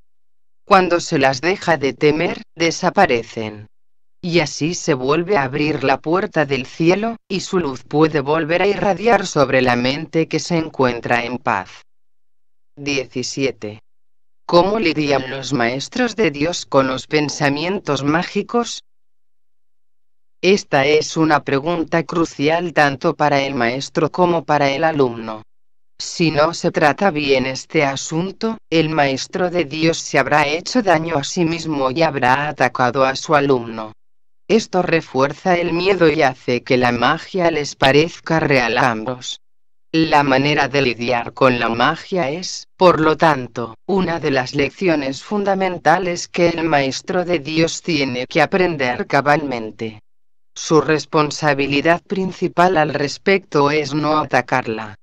Cuando se las deja de temer, desaparecen y así se vuelve a abrir la puerta del cielo, y su luz puede volver a irradiar sobre la mente que se encuentra en paz. 17. ¿Cómo lidian los maestros de Dios con los pensamientos mágicos? Esta es una pregunta crucial tanto para el maestro como para el alumno. Si no se trata bien este asunto, el maestro de Dios se habrá hecho daño a sí mismo y habrá atacado a su alumno. Esto refuerza el miedo y hace que la magia les parezca real a ambos. La manera de lidiar con la magia es, por lo tanto, una de las lecciones fundamentales que el Maestro de Dios tiene que aprender cabalmente. Su responsabilidad principal al respecto es no atacarla.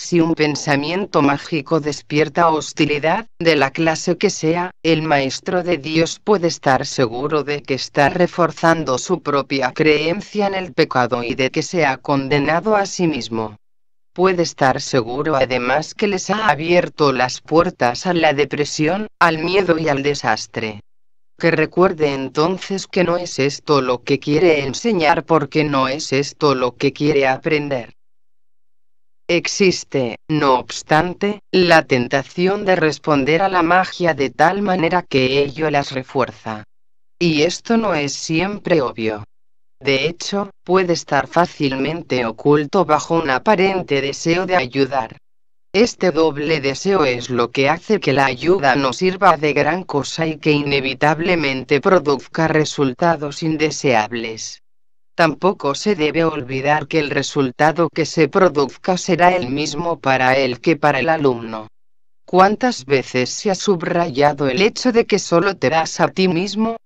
Si un pensamiento mágico despierta hostilidad, de la clase que sea, el maestro de Dios puede estar seguro de que está reforzando su propia creencia en el pecado y de que se ha condenado a sí mismo. Puede estar seguro además que les ha abierto las puertas a la depresión, al miedo y al desastre. Que recuerde entonces que no es esto lo que quiere enseñar porque no es esto lo que quiere aprender. Existe, no obstante, la tentación de responder a la magia de tal manera que ello las refuerza. Y esto no es siempre obvio. De hecho, puede estar fácilmente oculto bajo un aparente deseo de ayudar. Este doble deseo es lo que hace que la ayuda no sirva de gran cosa y que inevitablemente produzca resultados indeseables. Tampoco se debe olvidar que el resultado que se produzca será el mismo para él que para el alumno. ¿Cuántas veces se ha subrayado el hecho de que solo te das a ti mismo?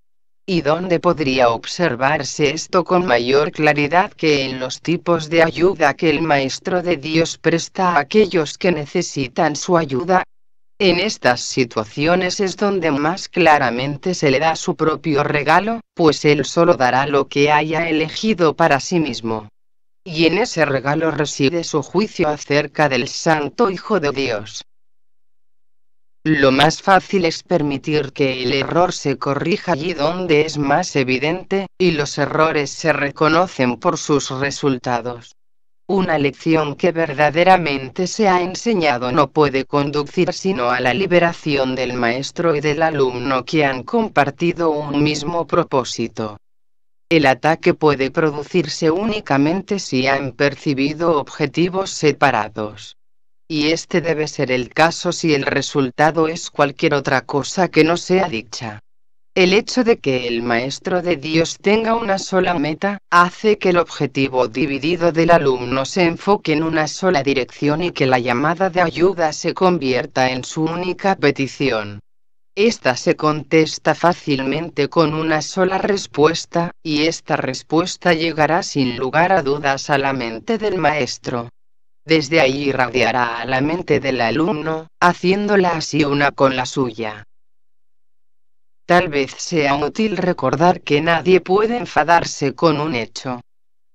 ¿Y dónde podría observarse esto con mayor claridad que en los tipos de ayuda que el Maestro de Dios presta a aquellos que necesitan su ayuda? En estas situaciones es donde más claramente se le da su propio regalo, pues él solo dará lo que haya elegido para sí mismo. Y en ese regalo reside su juicio acerca del Santo Hijo de Dios. Lo más fácil es permitir que el error se corrija allí donde es más evidente, y los errores se reconocen por sus resultados. Una lección que verdaderamente se ha enseñado no puede conducir sino a la liberación del maestro y del alumno que han compartido un mismo propósito. El ataque puede producirse únicamente si han percibido objetivos separados. Y este debe ser el caso si el resultado es cualquier otra cosa que no sea dicha. El hecho de que el maestro de Dios tenga una sola meta, hace que el objetivo dividido del alumno se enfoque en una sola dirección y que la llamada de ayuda se convierta en su única petición. Esta se contesta fácilmente con una sola respuesta, y esta respuesta llegará sin lugar a dudas a la mente del maestro. Desde ahí irradiará a la mente del alumno, haciéndola así una con la suya. Tal vez sea útil recordar que nadie puede enfadarse con un hecho.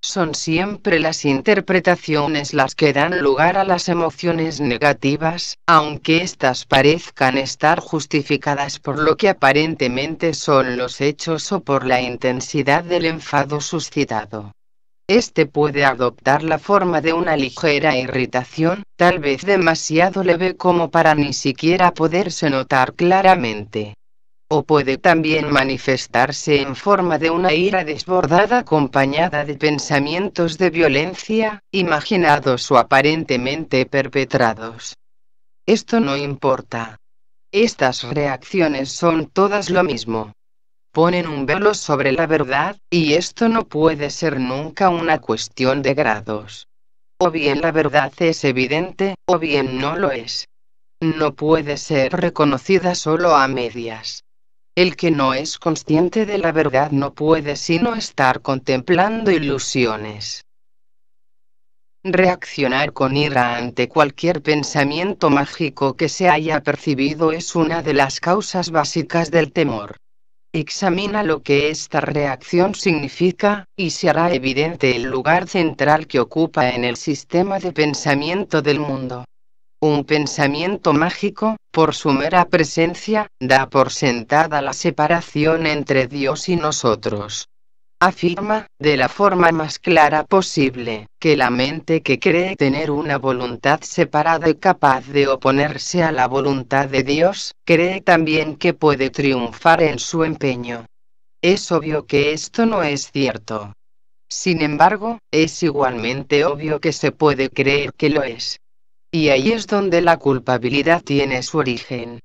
Son siempre las interpretaciones las que dan lugar a las emociones negativas, aunque éstas parezcan estar justificadas por lo que aparentemente son los hechos o por la intensidad del enfado suscitado. Este puede adoptar la forma de una ligera irritación, tal vez demasiado leve como para ni siquiera poderse notar claramente o puede también manifestarse en forma de una ira desbordada acompañada de pensamientos de violencia, imaginados o aparentemente perpetrados. Esto no importa. Estas reacciones son todas lo mismo. Ponen un velo sobre la verdad, y esto no puede ser nunca una cuestión de grados. O bien la verdad es evidente, o bien no lo es. No puede ser reconocida solo a medias. El que no es consciente de la verdad no puede sino estar contemplando ilusiones. Reaccionar con ira ante cualquier pensamiento mágico que se haya percibido es una de las causas básicas del temor. Examina lo que esta reacción significa, y se hará evidente el lugar central que ocupa en el sistema de pensamiento del mundo. Un pensamiento mágico, por su mera presencia, da por sentada la separación entre Dios y nosotros. Afirma, de la forma más clara posible, que la mente que cree tener una voluntad separada y capaz de oponerse a la voluntad de Dios, cree también que puede triunfar en su empeño. Es obvio que esto no es cierto. Sin embargo, es igualmente obvio que se puede creer que lo es. Y ahí es donde la culpabilidad tiene su origen.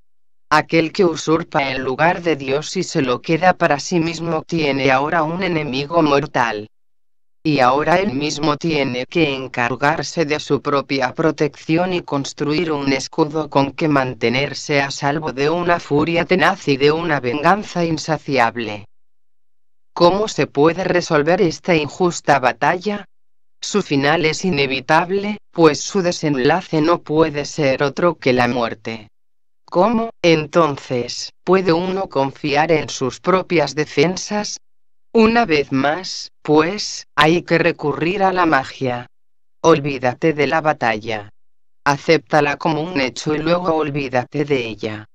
Aquel que usurpa el lugar de Dios y se lo queda para sí mismo tiene ahora un enemigo mortal. Y ahora él mismo tiene que encargarse de su propia protección y construir un escudo con que mantenerse a salvo de una furia tenaz y de una venganza insaciable. ¿Cómo se puede resolver esta injusta batalla? Su final es inevitable, pues su desenlace no puede ser otro que la muerte. ¿Cómo, entonces, puede uno confiar en sus propias defensas? Una vez más, pues, hay que recurrir a la magia. Olvídate de la batalla. Acéptala como un hecho y luego olvídate de ella.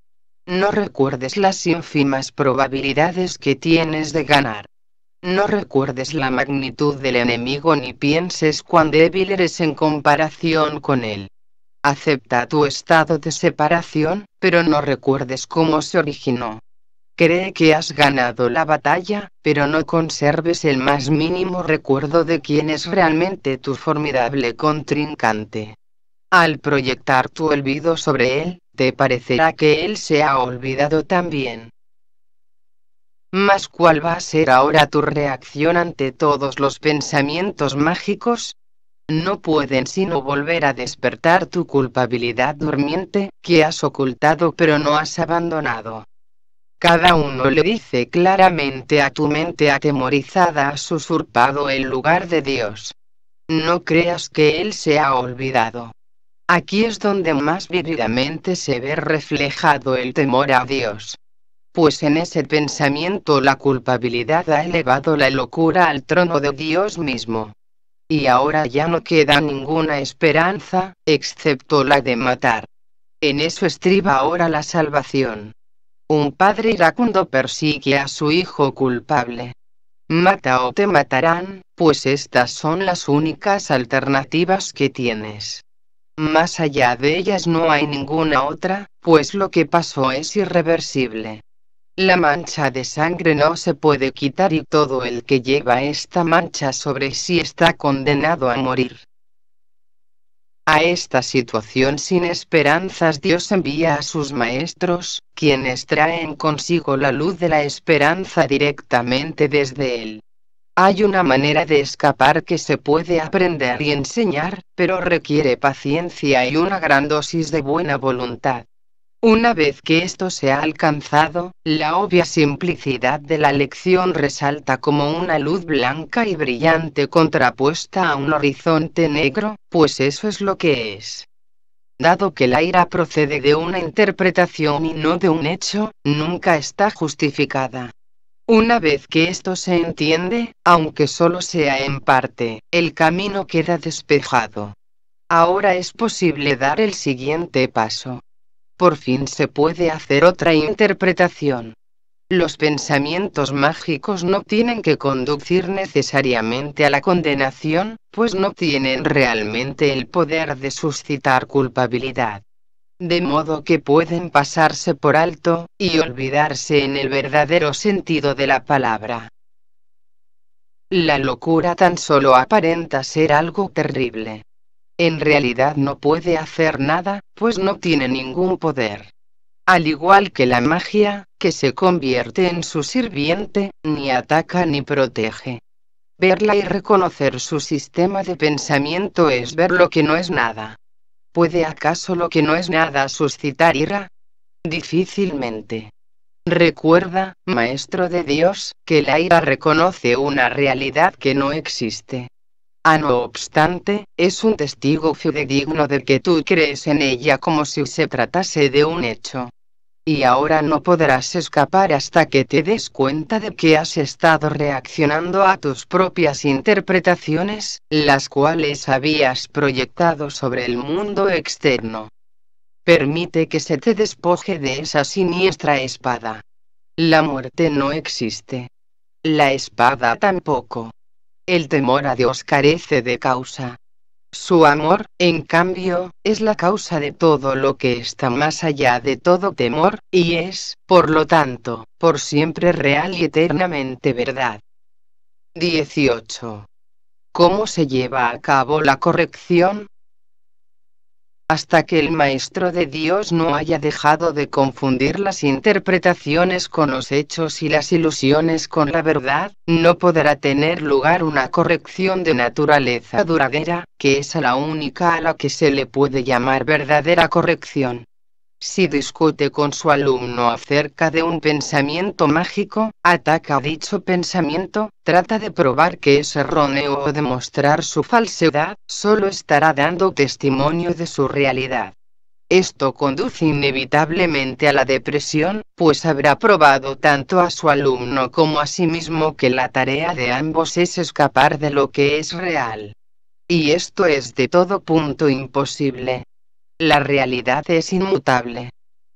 No recuerdes las ínfimas probabilidades que tienes de ganar. No recuerdes la magnitud del enemigo ni pienses cuán débil eres en comparación con él. Acepta tu estado de separación, pero no recuerdes cómo se originó. Cree que has ganado la batalla, pero no conserves el más mínimo recuerdo de quién es realmente tu formidable contrincante. Al proyectar tu olvido sobre él, te parecerá que él se ha olvidado también. Mas cuál va a ser ahora tu reacción ante todos los pensamientos mágicos? No pueden sino volver a despertar tu culpabilidad durmiente, que has ocultado pero no has abandonado. Cada uno le dice claramente a tu mente atemorizada has usurpado el lugar de Dios. No creas que Él se ha olvidado. Aquí es donde más vívidamente se ve reflejado el temor a Dios pues en ese pensamiento la culpabilidad ha elevado la locura al trono de Dios mismo. Y ahora ya no queda ninguna esperanza, excepto la de matar. En eso estriba ahora la salvación. Un padre iracundo persigue a su hijo culpable. Mata o te matarán, pues estas son las únicas alternativas que tienes. Más allá de ellas no hay ninguna otra, pues lo que pasó es irreversible. La mancha de sangre no se puede quitar y todo el que lleva esta mancha sobre sí está condenado a morir. A esta situación sin esperanzas Dios envía a sus maestros, quienes traen consigo la luz de la esperanza directamente desde Él. Hay una manera de escapar que se puede aprender y enseñar, pero requiere paciencia y una gran dosis de buena voluntad. Una vez que esto se ha alcanzado, la obvia simplicidad de la lección resalta como una luz blanca y brillante contrapuesta a un horizonte negro, pues eso es lo que es. Dado que la ira procede de una interpretación y no de un hecho, nunca está justificada. Una vez que esto se entiende, aunque solo sea en parte, el camino queda despejado. Ahora es posible dar el siguiente paso por fin se puede hacer otra interpretación. Los pensamientos mágicos no tienen que conducir necesariamente a la condenación, pues no tienen realmente el poder de suscitar culpabilidad. De modo que pueden pasarse por alto, y olvidarse en el verdadero sentido de la palabra. La locura tan solo aparenta ser algo terrible. En realidad no puede hacer nada, pues no tiene ningún poder. Al igual que la magia, que se convierte en su sirviente, ni ataca ni protege. Verla y reconocer su sistema de pensamiento es ver lo que no es nada. ¿Puede acaso lo que no es nada suscitar ira? Difícilmente. Recuerda, Maestro de Dios, que la ira reconoce una realidad que no existe. Ah, no obstante, es un testigo fidedigno de que tú crees en ella como si se tratase de un hecho. Y ahora no podrás escapar hasta que te des cuenta de que has estado reaccionando a tus propias interpretaciones, las cuales habías proyectado sobre el mundo externo. Permite que se te despoje de esa siniestra espada. La muerte no existe. La espada tampoco. El temor a Dios carece de causa. Su amor, en cambio, es la causa de todo lo que está más allá de todo temor, y es, por lo tanto, por siempre real y eternamente verdad. 18. ¿Cómo se lleva a cabo la corrección? hasta que el Maestro de Dios no haya dejado de confundir las interpretaciones con los hechos y las ilusiones con la verdad, no podrá tener lugar una corrección de naturaleza duradera, que es a la única a la que se le puede llamar verdadera corrección. Si discute con su alumno acerca de un pensamiento mágico, ataca dicho pensamiento, trata de probar que es erróneo o demostrar su falsedad, solo estará dando testimonio de su realidad. Esto conduce inevitablemente a la depresión, pues habrá probado tanto a su alumno como a sí mismo que la tarea de ambos es escapar de lo que es real. Y esto es de todo punto imposible. La realidad es inmutable.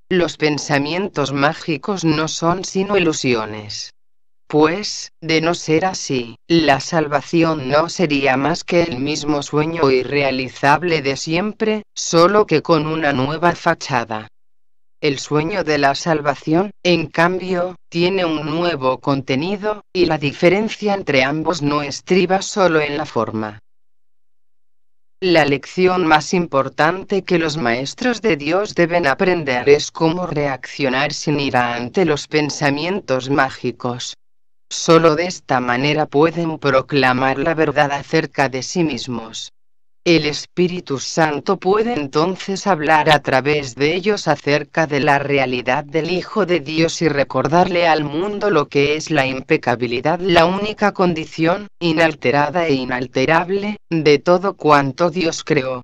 Los pensamientos mágicos no son sino ilusiones. Pues, de no ser así, la salvación no sería más que el mismo sueño irrealizable de siempre, solo que con una nueva fachada. El sueño de la salvación, en cambio, tiene un nuevo contenido, y la diferencia entre ambos no estriba solo en la forma. La lección más importante que los maestros de Dios deben aprender es cómo reaccionar sin ira ante los pensamientos mágicos. Solo de esta manera pueden proclamar la verdad acerca de sí mismos. El Espíritu Santo puede entonces hablar a través de ellos acerca de la realidad del Hijo de Dios y recordarle al mundo lo que es la impecabilidad, la única condición, inalterada e inalterable, de todo cuanto Dios creó.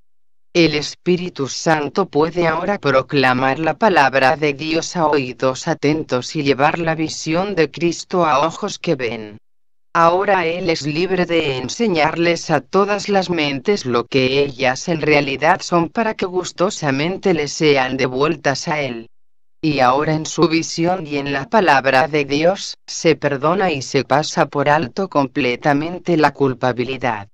El Espíritu Santo puede ahora proclamar la palabra de Dios a oídos atentos y llevar la visión de Cristo a ojos que ven. Ahora él es libre de enseñarles a todas las mentes lo que ellas en realidad son para que gustosamente les sean devueltas a él. Y ahora en su visión y en la palabra de Dios, se perdona y se pasa por alto completamente la culpabilidad.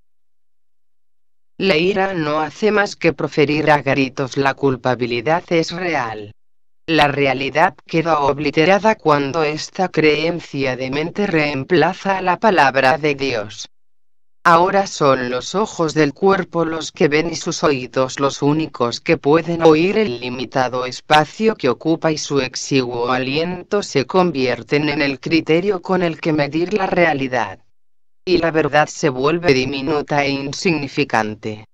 La ira no hace más que proferir a garitos la culpabilidad es real la realidad queda obliterada cuando esta creencia de mente reemplaza a la palabra de Dios. Ahora son los ojos del cuerpo los que ven y sus oídos los únicos que pueden oír el limitado espacio que ocupa y su exiguo aliento se convierten en el criterio con el que medir la realidad. Y la verdad se vuelve diminuta e insignificante.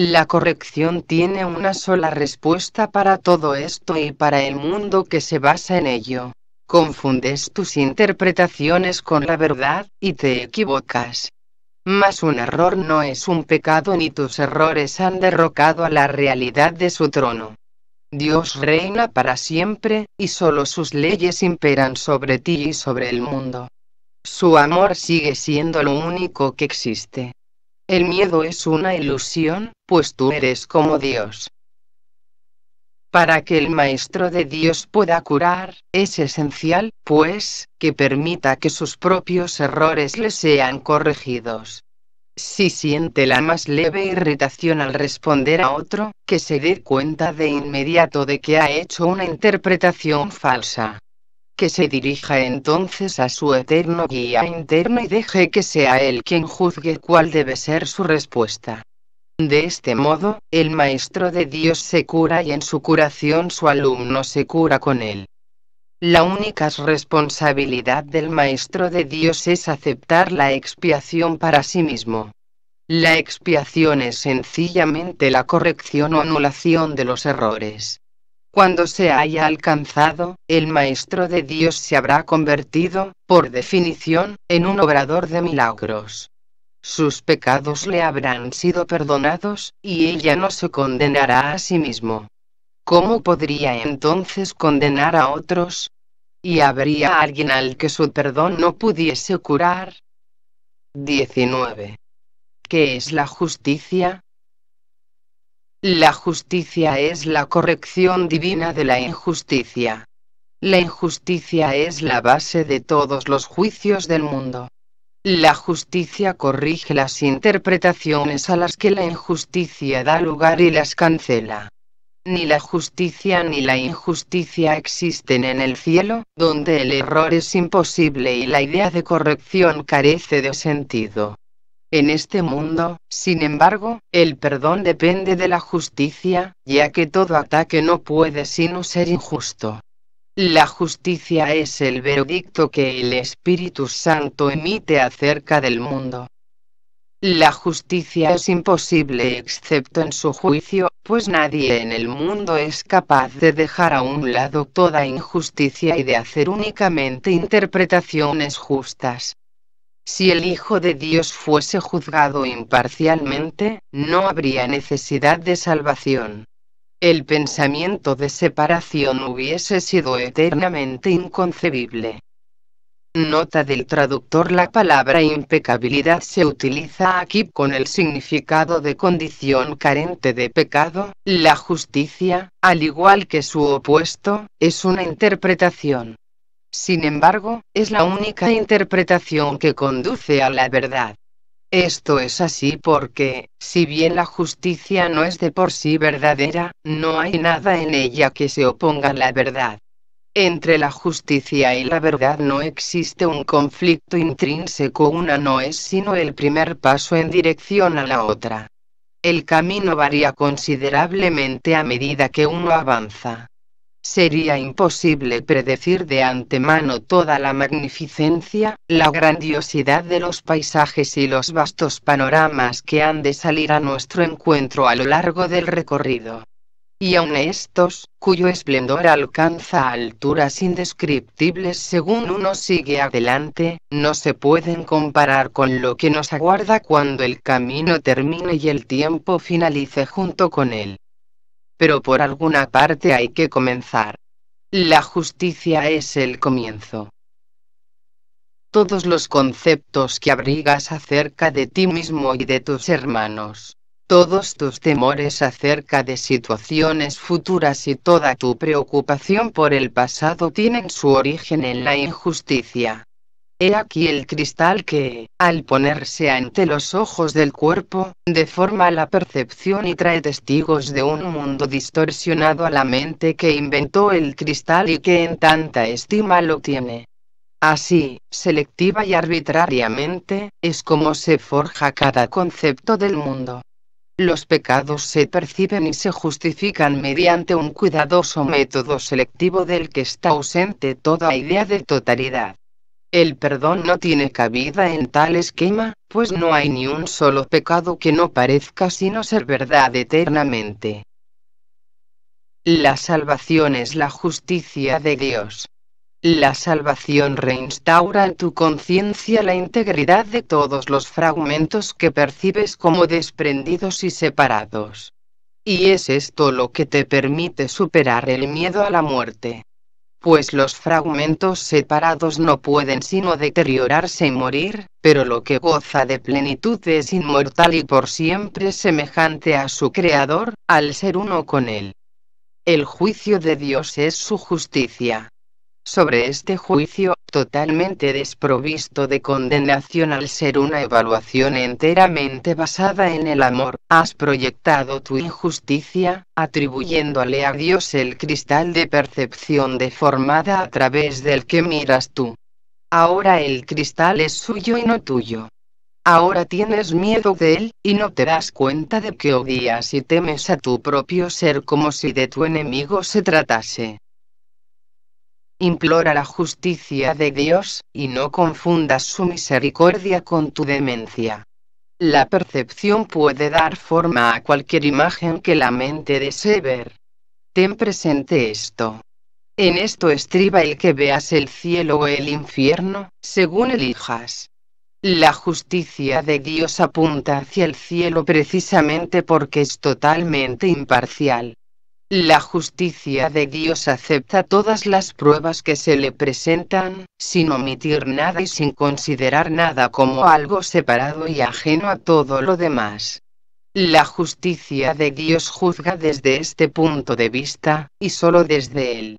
La corrección tiene una sola respuesta para todo esto y para el mundo que se basa en ello. Confundes tus interpretaciones con la verdad, y te equivocas. Mas un error no es un pecado ni tus errores han derrocado a la realidad de su trono. Dios reina para siempre, y solo sus leyes imperan sobre ti y sobre el mundo. Su amor sigue siendo lo único que existe. El miedo es una ilusión, pues tú eres como Dios. Para que el Maestro de Dios pueda curar, es esencial, pues, que permita que sus propios errores le sean corregidos. Si siente la más leve irritación al responder a otro, que se dé cuenta de inmediato de que ha hecho una interpretación falsa. Que se dirija entonces a su eterno guía interno y deje que sea él quien juzgue cuál debe ser su respuesta. De este modo, el Maestro de Dios se cura y en su curación su alumno se cura con él. La única responsabilidad del Maestro de Dios es aceptar la expiación para sí mismo. La expiación es sencillamente la corrección o anulación de los errores. Cuando se haya alcanzado, el Maestro de Dios se habrá convertido, por definición, en un obrador de milagros sus pecados le habrán sido perdonados, y ella no se condenará a sí mismo. ¿Cómo podría entonces condenar a otros? ¿Y habría alguien al que su perdón no pudiese curar? 19. ¿Qué es la justicia? La justicia es la corrección divina de la injusticia. La injusticia es la base de todos los juicios del mundo. La justicia corrige las interpretaciones a las que la injusticia da lugar y las cancela. Ni la justicia ni la injusticia existen en el cielo, donde el error es imposible y la idea de corrección carece de sentido. En este mundo, sin embargo, el perdón depende de la justicia, ya que todo ataque no puede sino ser injusto. La justicia es el veredicto que el Espíritu Santo emite acerca del mundo. La justicia es imposible excepto en su juicio, pues nadie en el mundo es capaz de dejar a un lado toda injusticia y de hacer únicamente interpretaciones justas. Si el Hijo de Dios fuese juzgado imparcialmente, no habría necesidad de salvación. El pensamiento de separación hubiese sido eternamente inconcebible. Nota del traductor La palabra impecabilidad se utiliza aquí con el significado de condición carente de pecado, la justicia, al igual que su opuesto, es una interpretación. Sin embargo, es la única interpretación que conduce a la verdad. Esto es así porque, si bien la justicia no es de por sí verdadera, no hay nada en ella que se oponga a la verdad. Entre la justicia y la verdad no existe un conflicto intrínseco, una no es sino el primer paso en dirección a la otra. El camino varía considerablemente a medida que uno avanza. Sería imposible predecir de antemano toda la magnificencia, la grandiosidad de los paisajes y los vastos panoramas que han de salir a nuestro encuentro a lo largo del recorrido. Y aun estos, cuyo esplendor alcanza alturas indescriptibles según uno sigue adelante, no se pueden comparar con lo que nos aguarda cuando el camino termine y el tiempo finalice junto con él pero por alguna parte hay que comenzar. La justicia es el comienzo. Todos los conceptos que abrigas acerca de ti mismo y de tus hermanos, todos tus temores acerca de situaciones futuras y toda tu preocupación por el pasado tienen su origen en la injusticia. He aquí el cristal que, al ponerse ante los ojos del cuerpo, deforma la percepción y trae testigos de un mundo distorsionado a la mente que inventó el cristal y que en tanta estima lo tiene. Así, selectiva y arbitrariamente, es como se forja cada concepto del mundo. Los pecados se perciben y se justifican mediante un cuidadoso método selectivo del que está ausente toda idea de totalidad. El perdón no tiene cabida en tal esquema, pues no hay ni un solo pecado que no parezca sino ser verdad eternamente. La salvación es la justicia de Dios. La salvación reinstaura en tu conciencia la integridad de todos los fragmentos que percibes como desprendidos y separados. Y es esto lo que te permite superar el miedo a la muerte pues los fragmentos separados no pueden sino deteriorarse y morir, pero lo que goza de plenitud es inmortal y por siempre semejante a su Creador, al ser uno con Él. El juicio de Dios es su justicia sobre este juicio, totalmente desprovisto de condenación al ser una evaluación enteramente basada en el amor, has proyectado tu injusticia, atribuyéndole a Dios el cristal de percepción deformada a través del que miras tú. Ahora el cristal es suyo y no tuyo. Ahora tienes miedo de él, y no te das cuenta de que odias y temes a tu propio ser como si de tu enemigo se tratase implora la justicia de Dios, y no confundas su misericordia con tu demencia. La percepción puede dar forma a cualquier imagen que la mente desee ver. Ten presente esto. En esto estriba el que veas el cielo o el infierno, según elijas. La justicia de Dios apunta hacia el cielo precisamente porque es totalmente imparcial. La justicia de Dios acepta todas las pruebas que se le presentan, sin omitir nada y sin considerar nada como algo separado y ajeno a todo lo demás. La justicia de Dios juzga desde este punto de vista, y solo desde él.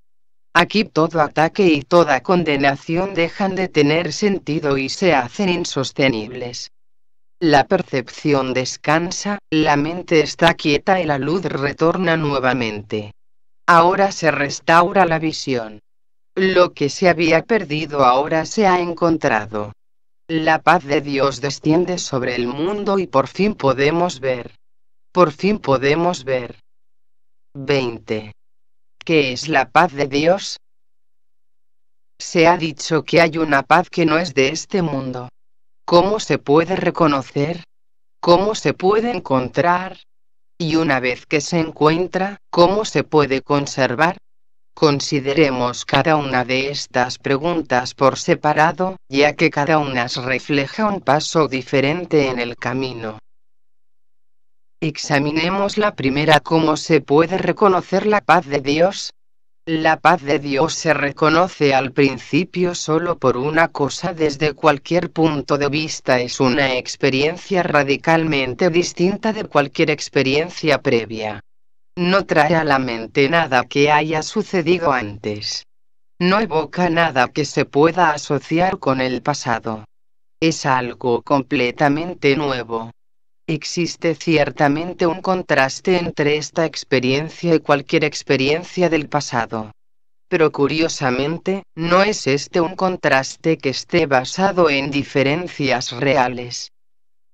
Aquí todo ataque y toda condenación dejan de tener sentido y se hacen insostenibles. La percepción descansa, la mente está quieta y la luz retorna nuevamente. Ahora se restaura la visión. Lo que se había perdido ahora se ha encontrado. La paz de Dios desciende sobre el mundo y por fin podemos ver. Por fin podemos ver. 20. ¿Qué es la paz de Dios? Se ha dicho que hay una paz que no es de este mundo cómo se puede reconocer, cómo se puede encontrar, y una vez que se encuentra, cómo se puede conservar. Consideremos cada una de estas preguntas por separado, ya que cada una refleja un paso diferente en el camino. Examinemos la primera cómo se puede reconocer la paz de Dios, la paz de Dios se reconoce al principio solo por una cosa desde cualquier punto de vista es una experiencia radicalmente distinta de cualquier experiencia previa. No trae a la mente nada que haya sucedido antes. No evoca nada que se pueda asociar con el pasado. Es algo completamente nuevo. Existe ciertamente un contraste entre esta experiencia y cualquier experiencia del pasado. Pero curiosamente, no es este un contraste que esté basado en diferencias reales.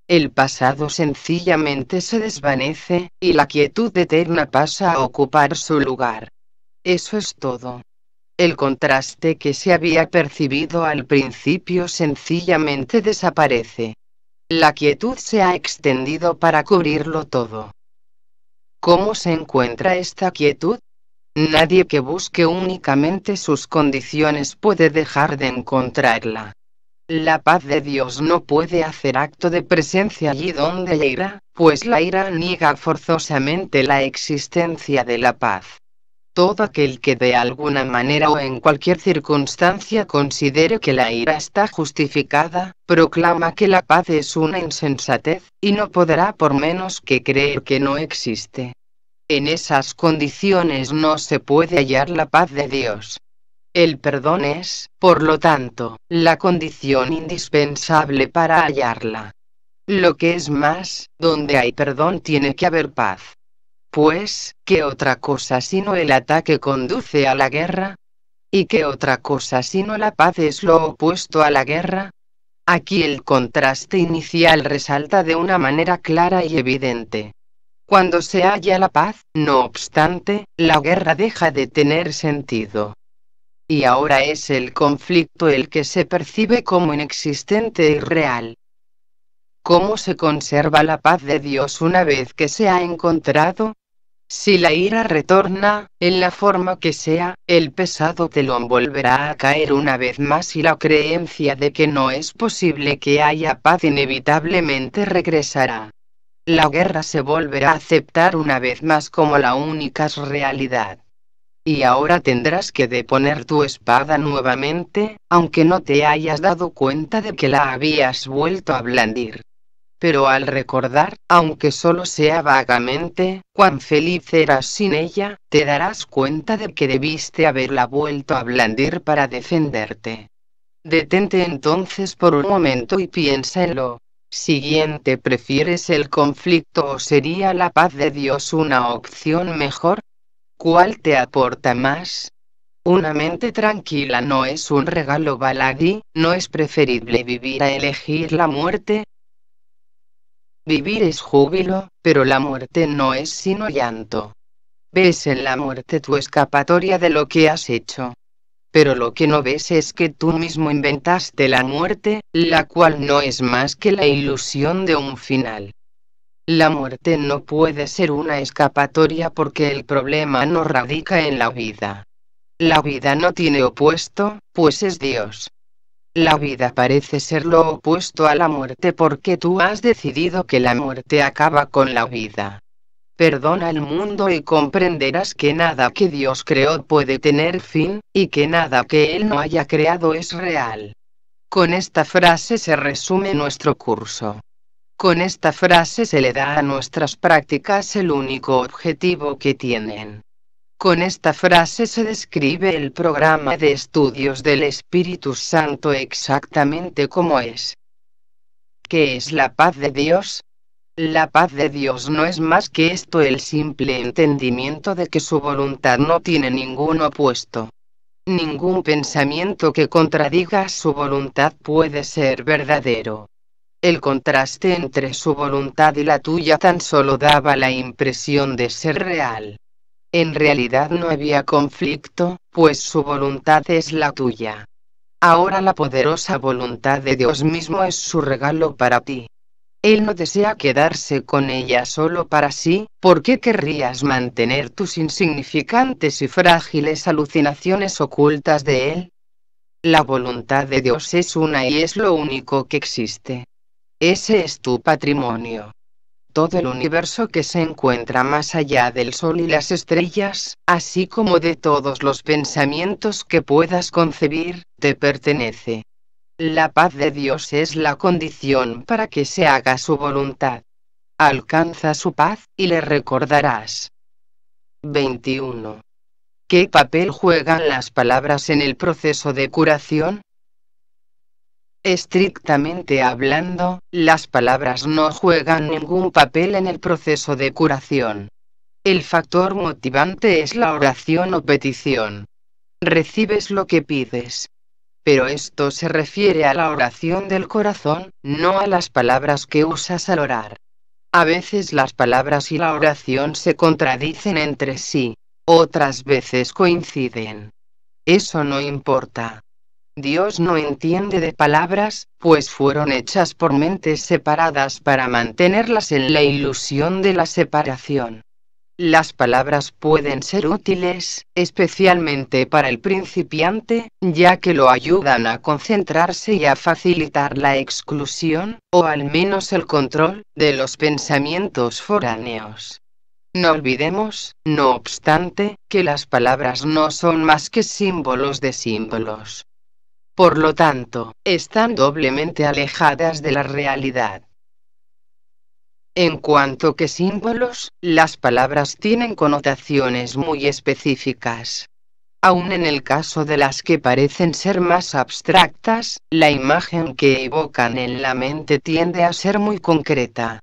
El pasado sencillamente se desvanece, y la quietud eterna pasa a ocupar su lugar. Eso es todo. El contraste que se había percibido al principio sencillamente desaparece. La quietud se ha extendido para cubrirlo todo. ¿Cómo se encuentra esta quietud? Nadie que busque únicamente sus condiciones puede dejar de encontrarla. La paz de Dios no puede hacer acto de presencia allí donde la ira, pues la ira niega forzosamente la existencia de la paz todo aquel que de alguna manera o en cualquier circunstancia considere que la ira está justificada, proclama que la paz es una insensatez, y no podrá por menos que creer que no existe. En esas condiciones no se puede hallar la paz de Dios. El perdón es, por lo tanto, la condición indispensable para hallarla. Lo que es más, donde hay perdón tiene que haber paz. Pues, ¿qué otra cosa sino el ataque conduce a la guerra? ¿Y qué otra cosa sino la paz es lo opuesto a la guerra? Aquí el contraste inicial resalta de una manera clara y evidente. Cuando se halla la paz, no obstante, la guerra deja de tener sentido. Y ahora es el conflicto el que se percibe como inexistente y real. ¿Cómo se conserva la paz de Dios una vez que se ha encontrado? Si la ira retorna, en la forma que sea, el pesado telón volverá a caer una vez más y la creencia de que no es posible que haya paz inevitablemente regresará. La guerra se volverá a aceptar una vez más como la única realidad. Y ahora tendrás que deponer tu espada nuevamente, aunque no te hayas dado cuenta de que la habías vuelto a blandir pero al recordar, aunque solo sea vagamente, cuán feliz eras sin ella, te darás cuenta de que debiste haberla vuelto a blandir para defenderte. Detente entonces por un momento y piénsalo. Siguiente, ¿prefieres el conflicto o sería la paz de Dios una opción mejor? ¿Cuál te aporta más? Una mente tranquila no es un regalo baladí, no es preferible vivir a elegir la muerte, Vivir es júbilo, pero la muerte no es sino llanto. Ves en la muerte tu escapatoria de lo que has hecho. Pero lo que no ves es que tú mismo inventaste la muerte, la cual no es más que la ilusión de un final. La muerte no puede ser una escapatoria porque el problema no radica en la vida. La vida no tiene opuesto, pues es Dios. La vida parece ser lo opuesto a la muerte porque tú has decidido que la muerte acaba con la vida. Perdona al mundo y comprenderás que nada que Dios creó puede tener fin, y que nada que Él no haya creado es real. Con esta frase se resume nuestro curso. Con esta frase se le da a nuestras prácticas el único objetivo que tienen. Con esta frase se describe el programa de estudios del Espíritu Santo exactamente como es. ¿Qué es la paz de Dios? La paz de Dios no es más que esto el simple entendimiento de que su voluntad no tiene ningún opuesto. Ningún pensamiento que contradiga su voluntad puede ser verdadero. El contraste entre su voluntad y la tuya tan solo daba la impresión de ser real. En realidad no había conflicto, pues su voluntad es la tuya. Ahora la poderosa voluntad de Dios mismo es su regalo para ti. Él no desea quedarse con ella solo para sí, ¿por qué querrías mantener tus insignificantes y frágiles alucinaciones ocultas de Él? La voluntad de Dios es una y es lo único que existe. Ese es tu patrimonio todo el universo que se encuentra más allá del Sol y las estrellas, así como de todos los pensamientos que puedas concebir, te pertenece. La paz de Dios es la condición para que se haga su voluntad. Alcanza su paz y le recordarás. 21. ¿Qué papel juegan las palabras en el proceso de curación? Estrictamente hablando, las palabras no juegan ningún papel en el proceso de curación. El factor motivante es la oración o petición. Recibes lo que pides. Pero esto se refiere a la oración del corazón, no a las palabras que usas al orar. A veces las palabras y la oración se contradicen entre sí, otras veces coinciden. Eso no importa. Dios no entiende de palabras, pues fueron hechas por mentes separadas para mantenerlas en la ilusión de la separación. Las palabras pueden ser útiles, especialmente para el principiante, ya que lo ayudan a concentrarse y a facilitar la exclusión, o al menos el control, de los pensamientos foráneos. No olvidemos, no obstante, que las palabras no son más que símbolos de símbolos. Por lo tanto, están doblemente alejadas de la realidad. En cuanto que símbolos, las palabras tienen connotaciones muy específicas. Aún en el caso de las que parecen ser más abstractas, la imagen que evocan en la mente tiende a ser muy concreta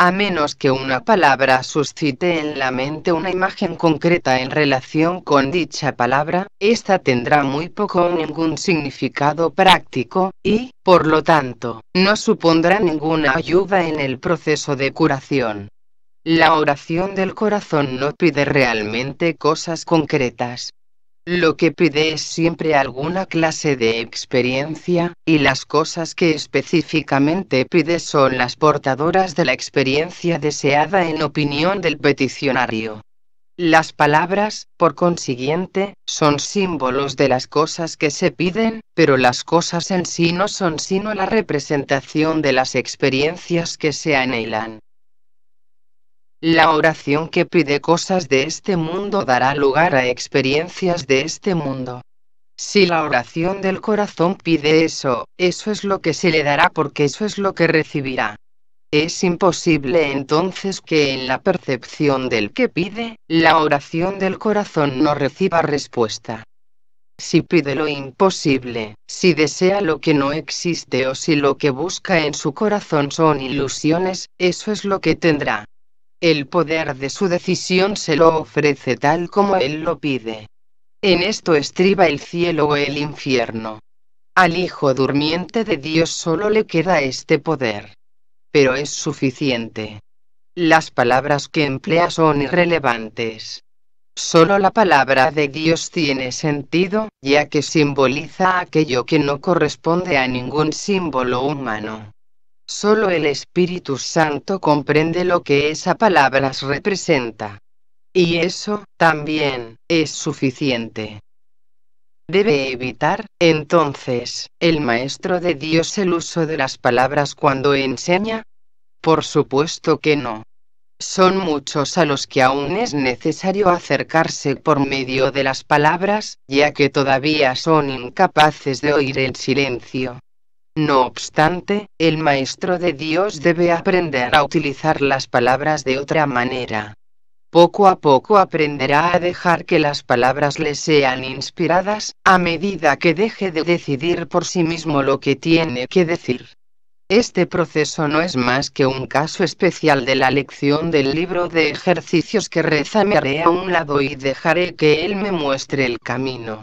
a menos que una palabra suscite en la mente una imagen concreta en relación con dicha palabra, ésta tendrá muy poco o ningún significado práctico, y, por lo tanto, no supondrá ninguna ayuda en el proceso de curación. La oración del corazón no pide realmente cosas concretas, lo que pide es siempre alguna clase de experiencia, y las cosas que específicamente pide son las portadoras de la experiencia deseada en opinión del peticionario. Las palabras, por consiguiente, son símbolos de las cosas que se piden, pero las cosas en sí no son sino la representación de las experiencias que se anhelan. La oración que pide cosas de este mundo dará lugar a experiencias de este mundo. Si la oración del corazón pide eso, eso es lo que se le dará porque eso es lo que recibirá. Es imposible entonces que en la percepción del que pide, la oración del corazón no reciba respuesta. Si pide lo imposible, si desea lo que no existe o si lo que busca en su corazón son ilusiones, eso es lo que tendrá. El poder de su decisión se lo ofrece tal como Él lo pide. En esto estriba el cielo o el infierno. Al Hijo durmiente de Dios solo le queda este poder. Pero es suficiente. Las palabras que emplea son irrelevantes. Solo la palabra de Dios tiene sentido, ya que simboliza aquello que no corresponde a ningún símbolo humano. Solo el Espíritu Santo comprende lo que esa palabra representa. Y eso, también, es suficiente. Debe evitar, entonces, el Maestro de Dios el uso de las palabras cuando enseña, por supuesto que no. Son muchos a los que aún es necesario acercarse por medio de las palabras, ya que todavía son incapaces de oír el silencio. No obstante, el Maestro de Dios debe aprender a utilizar las palabras de otra manera. Poco a poco aprenderá a dejar que las palabras le sean inspiradas, a medida que deje de decidir por sí mismo lo que tiene que decir. Este proceso no es más que un caso especial de la lección del libro de ejercicios que reza me haré a un lado y dejaré que él me muestre el camino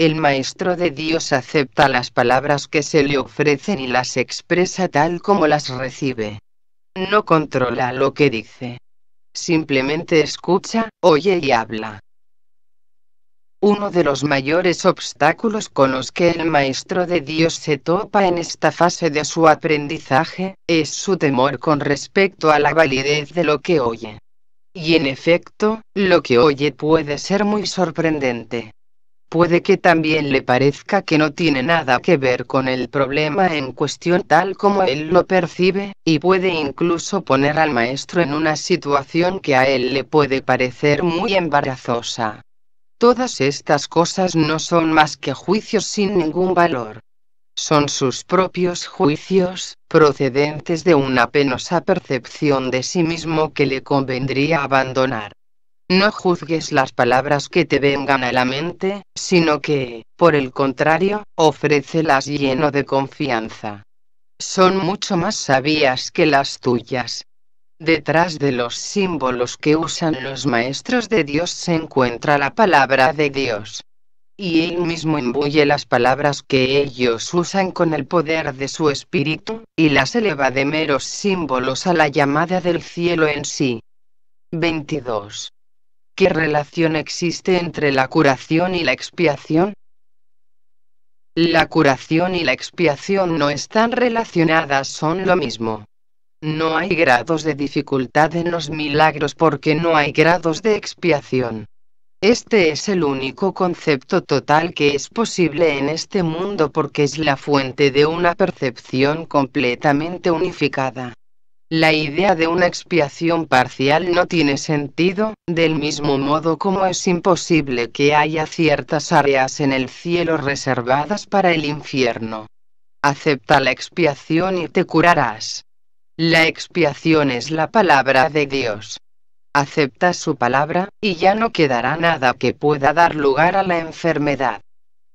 el Maestro de Dios acepta las palabras que se le ofrecen y las expresa tal como las recibe. No controla lo que dice. Simplemente escucha, oye y habla. Uno de los mayores obstáculos con los que el Maestro de Dios se topa en esta fase de su aprendizaje, es su temor con respecto a la validez de lo que oye. Y en efecto, lo que oye puede ser muy sorprendente puede que también le parezca que no tiene nada que ver con el problema en cuestión tal como él lo percibe, y puede incluso poner al maestro en una situación que a él le puede parecer muy embarazosa. Todas estas cosas no son más que juicios sin ningún valor. Son sus propios juicios, procedentes de una penosa percepción de sí mismo que le convendría abandonar. No juzgues las palabras que te vengan a la mente, sino que, por el contrario, ofrécelas lleno de confianza. Son mucho más sabias que las tuyas. Detrás de los símbolos que usan los maestros de Dios se encuentra la palabra de Dios. Y Él mismo imbuye las palabras que ellos usan con el poder de su espíritu, y las eleva de meros símbolos a la llamada del cielo en sí. 22. ¿Qué relación existe entre la curación y la expiación? La curación y la expiación no están relacionadas, son lo mismo. No hay grados de dificultad en los milagros porque no hay grados de expiación. Este es el único concepto total que es posible en este mundo porque es la fuente de una percepción completamente unificada. La idea de una expiación parcial no tiene sentido, del mismo modo como es imposible que haya ciertas áreas en el cielo reservadas para el infierno. Acepta la expiación y te curarás. La expiación es la palabra de Dios. Acepta su palabra, y ya no quedará nada que pueda dar lugar a la enfermedad.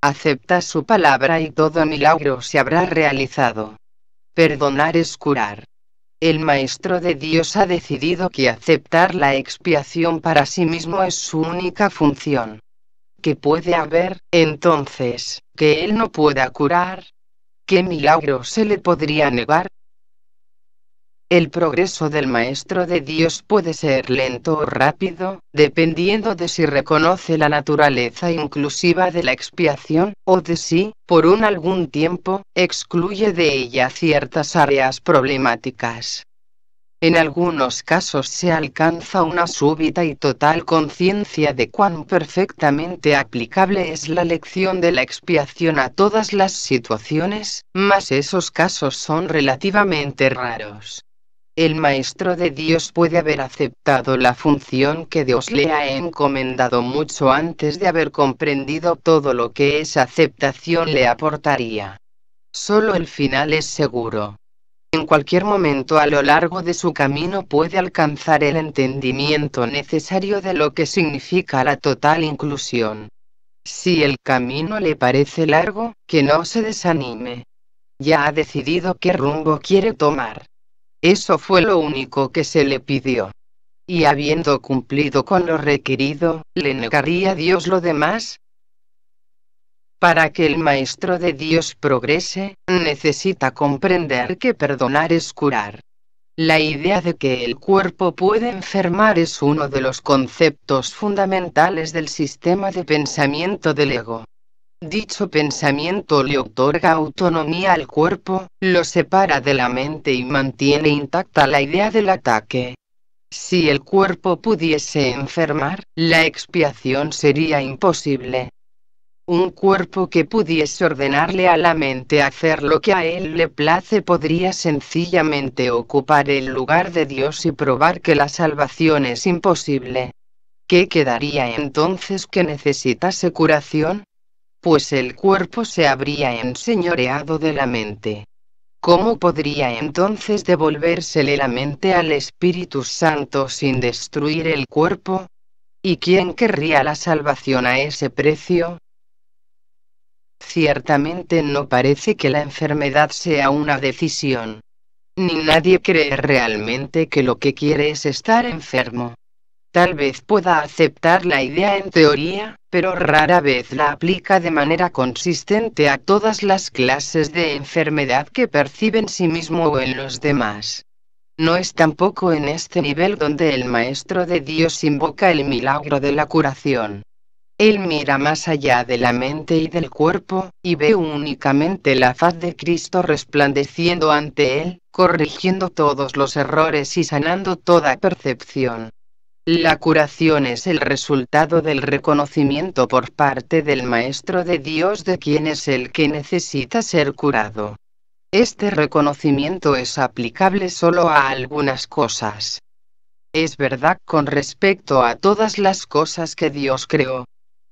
Acepta su palabra y todo milagro se habrá realizado. Perdonar es curar el Maestro de Dios ha decidido que aceptar la expiación para sí mismo es su única función. ¿Qué puede haber, entonces, que Él no pueda curar? ¿Qué milagro se le podría negar? El progreso del Maestro de Dios puede ser lento o rápido, dependiendo de si reconoce la naturaleza inclusiva de la expiación, o de si, por un algún tiempo, excluye de ella ciertas áreas problemáticas. En algunos casos se alcanza una súbita y total conciencia de cuán perfectamente aplicable es la lección de la expiación a todas las situaciones, mas esos casos son relativamente raros el Maestro de Dios puede haber aceptado la función que Dios le ha encomendado mucho antes de haber comprendido todo lo que esa aceptación le aportaría. Solo el final es seguro. En cualquier momento a lo largo de su camino puede alcanzar el entendimiento necesario de lo que significa la total inclusión. Si el camino le parece largo, que no se desanime. Ya ha decidido qué rumbo quiere tomar. Eso fue lo único que se le pidió. Y habiendo cumplido con lo requerido, ¿le negaría Dios lo demás? Para que el Maestro de Dios progrese, necesita comprender que perdonar es curar. La idea de que el cuerpo puede enfermar es uno de los conceptos fundamentales del sistema de pensamiento del ego. Dicho pensamiento le otorga autonomía al cuerpo, lo separa de la mente y mantiene intacta la idea del ataque. Si el cuerpo pudiese enfermar, la expiación sería imposible. Un cuerpo que pudiese ordenarle a la mente hacer lo que a él le place podría sencillamente ocupar el lugar de Dios y probar que la salvación es imposible. ¿Qué quedaría entonces que necesitase curación? pues el cuerpo se habría enseñoreado de la mente. ¿Cómo podría entonces devolvérsele la mente al Espíritu Santo sin destruir el cuerpo? ¿Y quién querría la salvación a ese precio? Ciertamente no parece que la enfermedad sea una decisión. Ni nadie cree realmente que lo que quiere es estar enfermo. Tal vez pueda aceptar la idea en teoría, pero rara vez la aplica de manera consistente a todas las clases de enfermedad que percibe en sí mismo o en los demás. No es tampoco en este nivel donde el Maestro de Dios invoca el milagro de la curación. Él mira más allá de la mente y del cuerpo, y ve únicamente la faz de Cristo resplandeciendo ante él, corrigiendo todos los errores y sanando toda percepción. La curación es el resultado del reconocimiento por parte del Maestro de Dios de quién es el que necesita ser curado. Este reconocimiento es aplicable solo a algunas cosas. Es verdad con respecto a todas las cosas que Dios creó.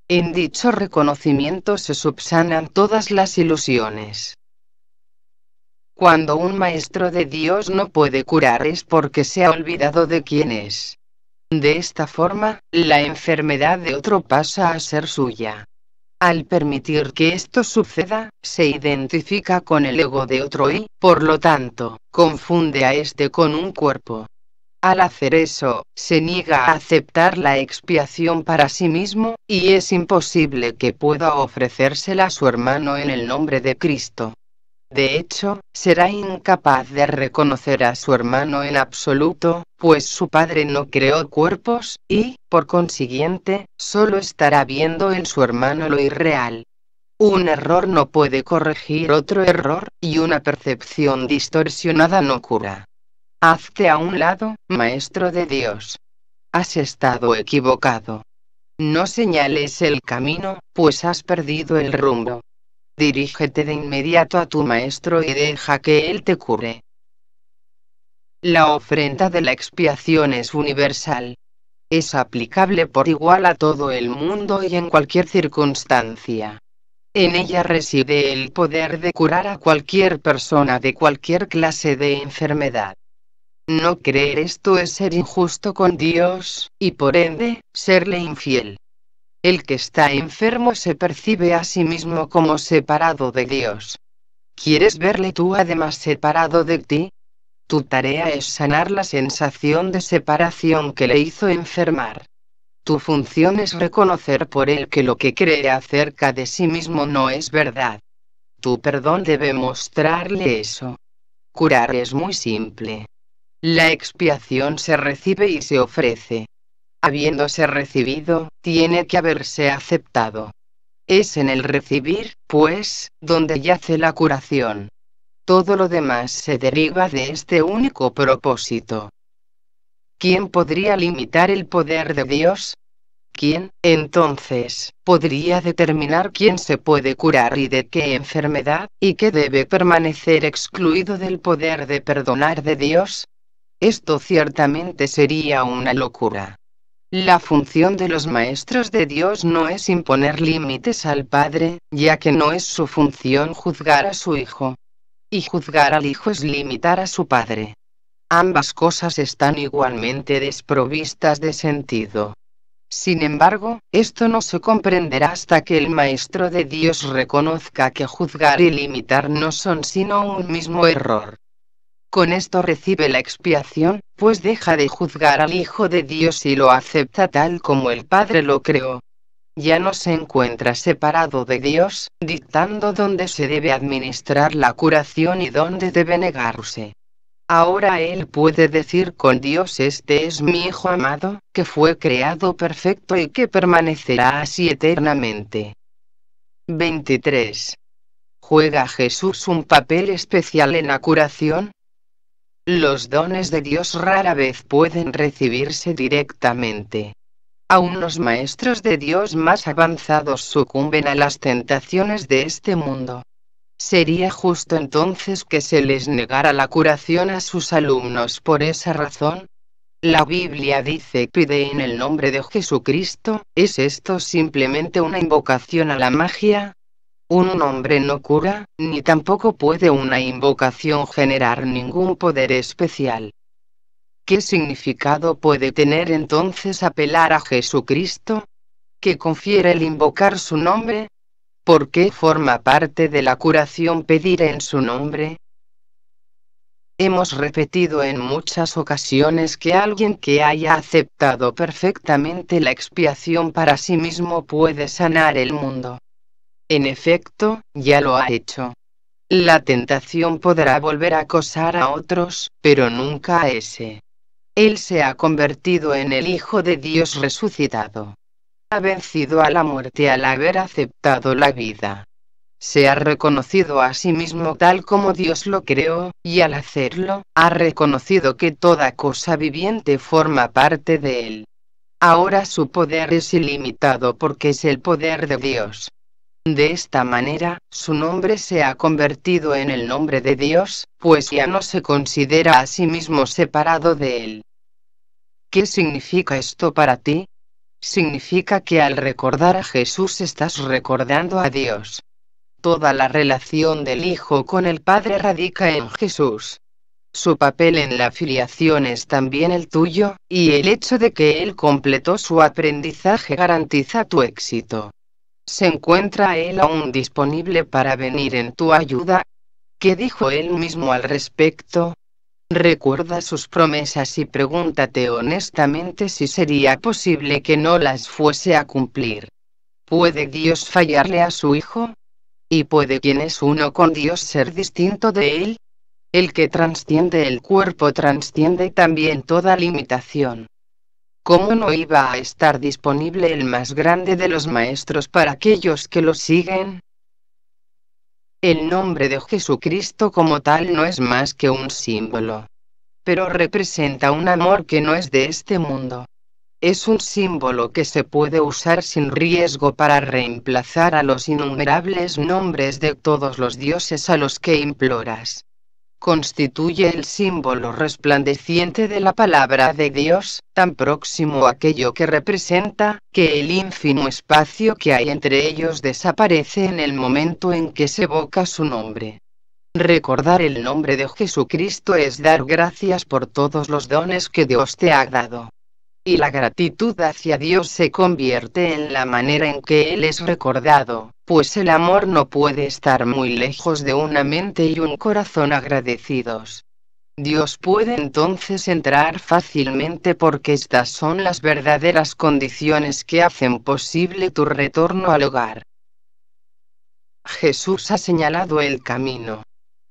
En dicho reconocimiento se subsanan todas las ilusiones. Cuando un maestro de Dios no puede curar es porque se ha olvidado de quién es. De esta forma, la enfermedad de otro pasa a ser suya. Al permitir que esto suceda, se identifica con el ego de otro y, por lo tanto, confunde a este con un cuerpo. Al hacer eso, se niega a aceptar la expiación para sí mismo, y es imposible que pueda ofrecérsela a su hermano en el nombre de Cristo. De hecho, será incapaz de reconocer a su hermano en absoluto, pues su padre no creó cuerpos, y, por consiguiente, solo estará viendo en su hermano lo irreal. Un error no puede corregir otro error, y una percepción distorsionada no cura. Hazte a un lado, Maestro de Dios. Has estado equivocado. No señales el camino, pues has perdido el rumbo. Dirígete de inmediato a tu maestro y deja que él te cure. La ofrenda de la expiación es universal. Es aplicable por igual a todo el mundo y en cualquier circunstancia. En ella reside el poder de curar a cualquier persona de cualquier clase de enfermedad. No creer esto es ser injusto con Dios, y por ende, serle infiel. El que está enfermo se percibe a sí mismo como separado de Dios. ¿Quieres verle tú además separado de ti? Tu tarea es sanar la sensación de separación que le hizo enfermar. Tu función es reconocer por él que lo que cree acerca de sí mismo no es verdad. Tu perdón debe mostrarle eso. Curar es muy simple. La expiación se recibe y se ofrece habiéndose recibido, tiene que haberse aceptado. Es en el recibir, pues, donde yace la curación. Todo lo demás se deriva de este único propósito. ¿Quién podría limitar el poder de Dios? ¿Quién, entonces, podría determinar quién se puede curar y de qué enfermedad, y qué debe permanecer excluido del poder de perdonar de Dios? Esto ciertamente sería una locura. La función de los maestros de Dios no es imponer límites al Padre, ya que no es su función juzgar a su Hijo. Y juzgar al Hijo es limitar a su Padre. Ambas cosas están igualmente desprovistas de sentido. Sin embargo, esto no se comprenderá hasta que el Maestro de Dios reconozca que juzgar y limitar no son sino un mismo error. Con esto recibe la expiación, pues deja de juzgar al Hijo de Dios y lo acepta tal como el Padre lo creó. Ya no se encuentra separado de Dios, dictando dónde se debe administrar la curación y dónde debe negarse. Ahora él puede decir con Dios este es mi Hijo amado, que fue creado perfecto y que permanecerá así eternamente. 23. ¿Juega Jesús un papel especial en la curación? Los dones de Dios rara vez pueden recibirse directamente. Aún los maestros de Dios más avanzados sucumben a las tentaciones de este mundo. Sería justo entonces que se les negara la curación a sus alumnos por esa razón. La Biblia dice pide en el nombre de Jesucristo, ¿es esto simplemente una invocación a la magia? Un hombre no cura, ni tampoco puede una invocación generar ningún poder especial. ¿Qué significado puede tener entonces apelar a Jesucristo? ¿Qué confiere el invocar su nombre? ¿Por qué forma parte de la curación pedir en su nombre? Hemos repetido en muchas ocasiones que alguien que haya aceptado perfectamente la expiación para sí mismo puede sanar el mundo. En efecto, ya lo ha hecho. La tentación podrá volver a acosar a otros, pero nunca a ese. Él se ha convertido en el Hijo de Dios resucitado. Ha vencido a la muerte al haber aceptado la vida. Se ha reconocido a sí mismo tal como Dios lo creó, y al hacerlo, ha reconocido que toda cosa viviente forma parte de él. Ahora su poder es ilimitado porque es el poder de Dios. De esta manera, su nombre se ha convertido en el nombre de Dios, pues ya no se considera a sí mismo separado de Él. ¿Qué significa esto para ti? Significa que al recordar a Jesús estás recordando a Dios. Toda la relación del Hijo con el Padre radica en Jesús. Su papel en la filiación es también el tuyo, y el hecho de que Él completó su aprendizaje garantiza tu éxito. ¿Se encuentra él aún disponible para venir en tu ayuda? ¿Qué dijo él mismo al respecto? Recuerda sus promesas y pregúntate honestamente si sería posible que no las fuese a cumplir. ¿Puede Dios fallarle a su hijo? ¿Y puede quien es uno con Dios ser distinto de él? El que transciende el cuerpo transciende también toda limitación. ¿cómo no iba a estar disponible el más grande de los maestros para aquellos que lo siguen? El nombre de Jesucristo como tal no es más que un símbolo. Pero representa un amor que no es de este mundo. Es un símbolo que se puede usar sin riesgo para reemplazar a los innumerables nombres de todos los dioses a los que imploras constituye el símbolo resplandeciente de la palabra de Dios, tan próximo a aquello que representa, que el ínfimo espacio que hay entre ellos desaparece en el momento en que se evoca su nombre. Recordar el nombre de Jesucristo es dar gracias por todos los dones que Dios te ha dado y la gratitud hacia Dios se convierte en la manera en que Él es recordado, pues el amor no puede estar muy lejos de una mente y un corazón agradecidos. Dios puede entonces entrar fácilmente porque estas son las verdaderas condiciones que hacen posible tu retorno al hogar. Jesús ha señalado el camino.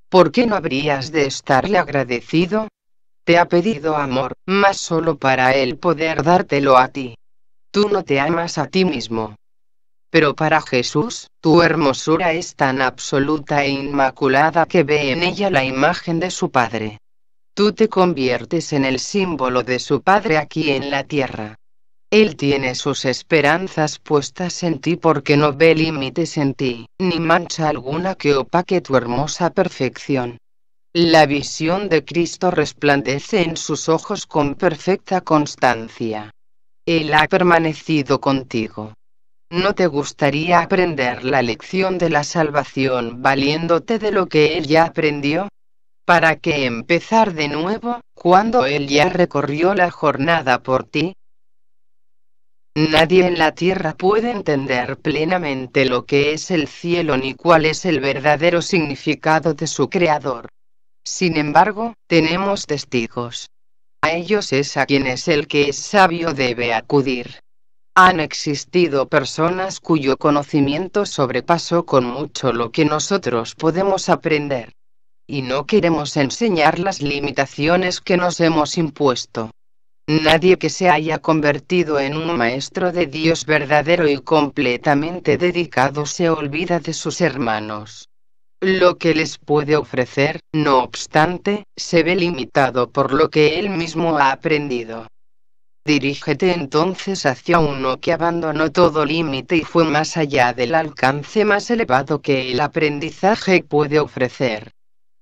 ¿Por qué no habrías de estarle agradecido? Te ha pedido amor, más solo para él poder dártelo a ti. Tú no te amas a ti mismo. Pero para Jesús, tu hermosura es tan absoluta e inmaculada que ve en ella la imagen de su Padre. Tú te conviertes en el símbolo de su Padre aquí en la tierra. Él tiene sus esperanzas puestas en ti porque no ve límites en ti, ni mancha alguna que opaque tu hermosa perfección. La visión de Cristo resplandece en sus ojos con perfecta constancia. Él ha permanecido contigo. ¿No te gustaría aprender la lección de la salvación valiéndote de lo que Él ya aprendió? ¿Para qué empezar de nuevo, cuando Él ya recorrió la jornada por ti? Nadie en la tierra puede entender plenamente lo que es el cielo ni cuál es el verdadero significado de su creador. Sin embargo, tenemos testigos. A ellos es a quienes el que es sabio debe acudir. Han existido personas cuyo conocimiento sobrepasó con mucho lo que nosotros podemos aprender. Y no queremos enseñar las limitaciones que nos hemos impuesto. Nadie que se haya convertido en un maestro de Dios verdadero y completamente dedicado se olvida de sus hermanos. Lo que les puede ofrecer, no obstante, se ve limitado por lo que él mismo ha aprendido. Dirígete entonces hacia uno que abandonó todo límite y fue más allá del alcance más elevado que el aprendizaje puede ofrecer.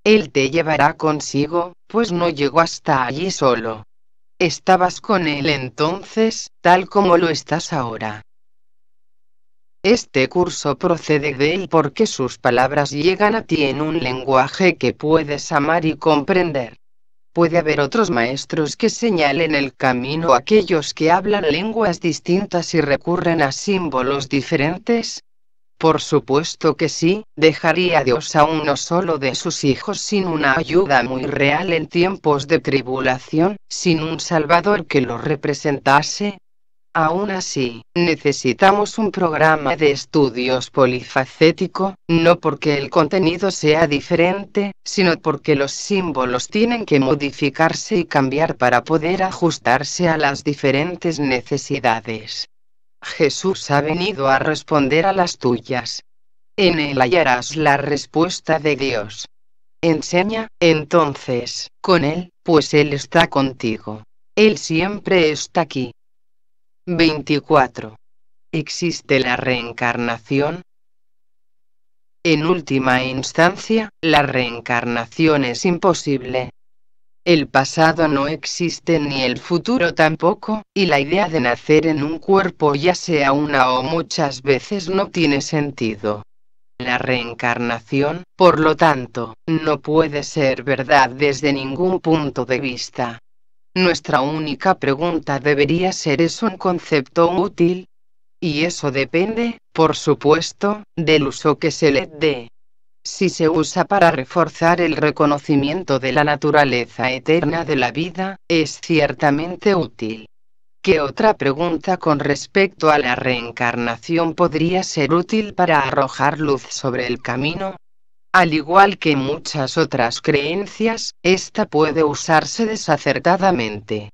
Él te llevará consigo, pues no llegó hasta allí solo. Estabas con él entonces, tal como lo estás ahora. Este curso procede de él porque sus palabras llegan a ti en un lenguaje que puedes amar y comprender. Puede haber otros maestros que señalen el camino aquellos que hablan lenguas distintas y recurren a símbolos diferentes. Por supuesto que sí, dejaría Dios a uno solo de sus hijos sin una ayuda muy real en tiempos de tribulación, sin un Salvador que lo representase, Aún así, necesitamos un programa de estudios polifacético, no porque el contenido sea diferente, sino porque los símbolos tienen que modificarse y cambiar para poder ajustarse a las diferentes necesidades. Jesús ha venido a responder a las tuyas. En él hallarás la respuesta de Dios. Enseña, entonces, con él, pues él está contigo. Él siempre está aquí. 24. ¿Existe la reencarnación? En última instancia, la reencarnación es imposible. El pasado no existe ni el futuro tampoco, y la idea de nacer en un cuerpo ya sea una o muchas veces no tiene sentido. La reencarnación, por lo tanto, no puede ser verdad desde ningún punto de vista. Nuestra única pregunta debería ser ¿es un concepto útil? Y eso depende, por supuesto, del uso que se le dé. Si se usa para reforzar el reconocimiento de la naturaleza eterna de la vida, es ciertamente útil. ¿Qué otra pregunta con respecto a la reencarnación podría ser útil para arrojar luz sobre el camino? Al igual que muchas otras creencias, esta puede usarse desacertadamente.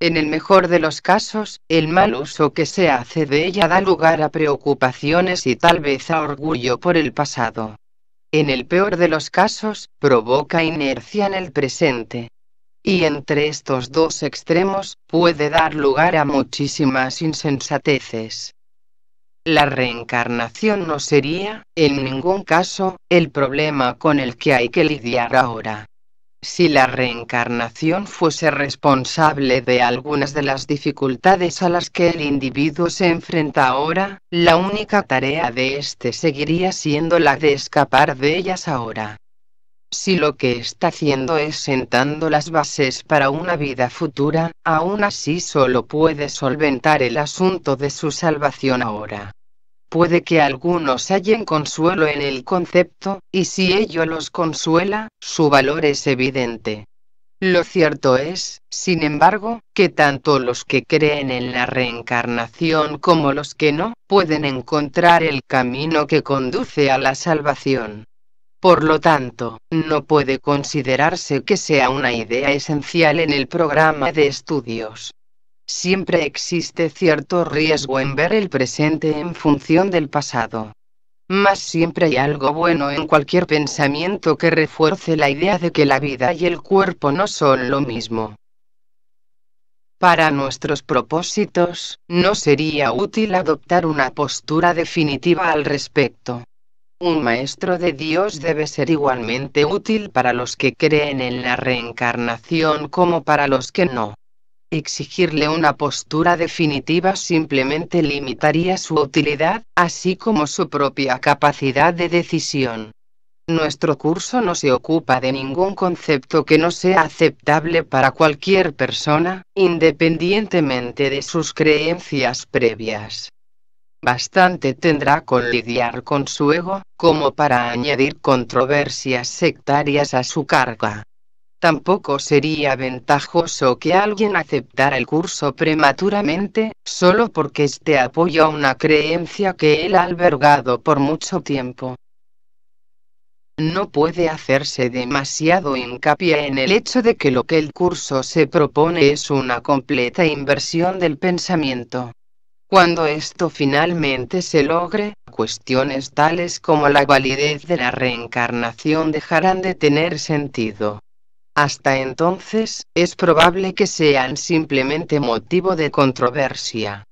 En el mejor de los casos, el mal uso que se hace de ella da lugar a preocupaciones y tal vez a orgullo por el pasado. En el peor de los casos, provoca inercia en el presente. Y entre estos dos extremos, puede dar lugar a muchísimas insensateces. La reencarnación no sería, en ningún caso, el problema con el que hay que lidiar ahora. Si la reencarnación fuese responsable de algunas de las dificultades a las que el individuo se enfrenta ahora, la única tarea de éste seguiría siendo la de escapar de ellas ahora si lo que está haciendo es sentando las bases para una vida futura, aún así solo puede solventar el asunto de su salvación ahora. Puede que algunos hallen consuelo en el concepto, y si ello los consuela, su valor es evidente. Lo cierto es, sin embargo, que tanto los que creen en la reencarnación como los que no, pueden encontrar el camino que conduce a la salvación. Por lo tanto, no puede considerarse que sea una idea esencial en el programa de estudios. Siempre existe cierto riesgo en ver el presente en función del pasado. Mas siempre hay algo bueno en cualquier pensamiento que refuerce la idea de que la vida y el cuerpo no son lo mismo. Para nuestros propósitos, no sería útil adoptar una postura definitiva al respecto. Un maestro de Dios debe ser igualmente útil para los que creen en la reencarnación como para los que no. Exigirle una postura definitiva simplemente limitaría su utilidad, así como su propia capacidad de decisión. Nuestro curso no se ocupa de ningún concepto que no sea aceptable para cualquier persona, independientemente de sus creencias previas bastante tendrá con lidiar con su ego, como para añadir controversias sectarias a su carga. Tampoco sería ventajoso que alguien aceptara el curso prematuramente, solo porque este a una creencia que él ha albergado por mucho tiempo. No puede hacerse demasiado hincapié en el hecho de que lo que el curso se propone es una completa inversión del pensamiento. Cuando esto finalmente se logre, cuestiones tales como la validez de la reencarnación dejarán de tener sentido. Hasta entonces, es probable que sean simplemente motivo de controversia.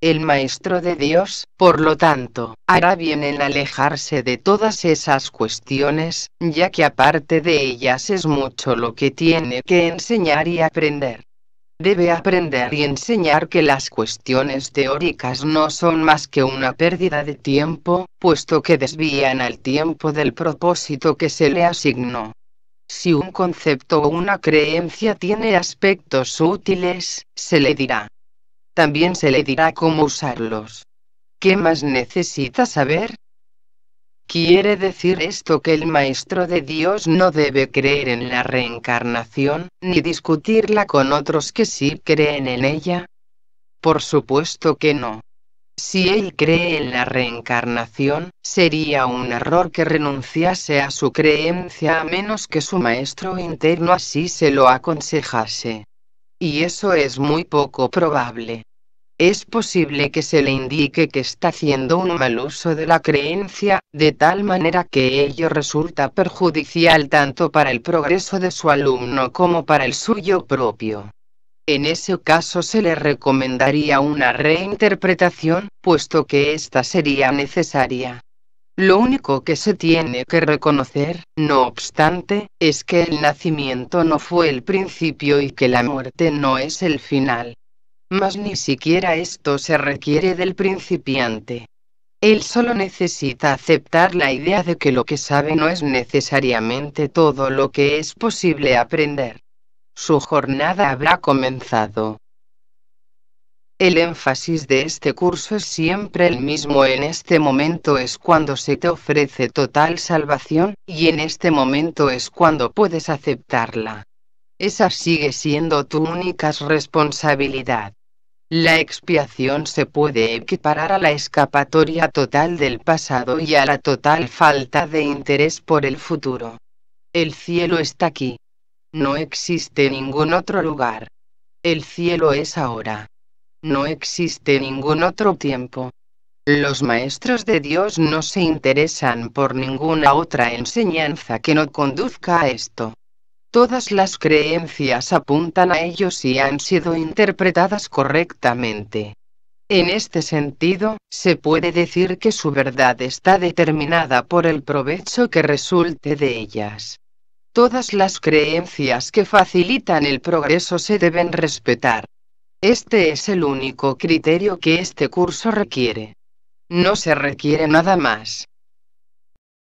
El Maestro de Dios, por lo tanto, hará bien en alejarse de todas esas cuestiones, ya que aparte de ellas es mucho lo que tiene que enseñar y aprender debe aprender y enseñar que las cuestiones teóricas no son más que una pérdida de tiempo, puesto que desvían al tiempo del propósito que se le asignó. Si un concepto o una creencia tiene aspectos útiles, se le dirá. También se le dirá cómo usarlos. ¿Qué más necesita saber? ¿Quiere decir esto que el Maestro de Dios no debe creer en la reencarnación, ni discutirla con otros que sí creen en ella? Por supuesto que no. Si él cree en la reencarnación, sería un error que renunciase a su creencia a menos que su maestro interno así se lo aconsejase. Y eso es muy poco probable es posible que se le indique que está haciendo un mal uso de la creencia, de tal manera que ello resulta perjudicial tanto para el progreso de su alumno como para el suyo propio. En ese caso se le recomendaría una reinterpretación, puesto que ésta sería necesaria. Lo único que se tiene que reconocer, no obstante, es que el nacimiento no fue el principio y que la muerte no es el final. Mas ni siquiera esto se requiere del principiante. Él solo necesita aceptar la idea de que lo que sabe no es necesariamente todo lo que es posible aprender. Su jornada habrá comenzado. El énfasis de este curso es siempre el mismo. En este momento es cuando se te ofrece total salvación, y en este momento es cuando puedes aceptarla. Esa sigue siendo tu única responsabilidad. La expiación se puede equiparar a la escapatoria total del pasado y a la total falta de interés por el futuro. El cielo está aquí. No existe ningún otro lugar. El cielo es ahora. No existe ningún otro tiempo. Los maestros de Dios no se interesan por ninguna otra enseñanza que no conduzca a esto. Todas las creencias apuntan a ellos y han sido interpretadas correctamente. En este sentido, se puede decir que su verdad está determinada por el provecho que resulte de ellas. Todas las creencias que facilitan el progreso se deben respetar. Este es el único criterio que este curso requiere. No se requiere nada más.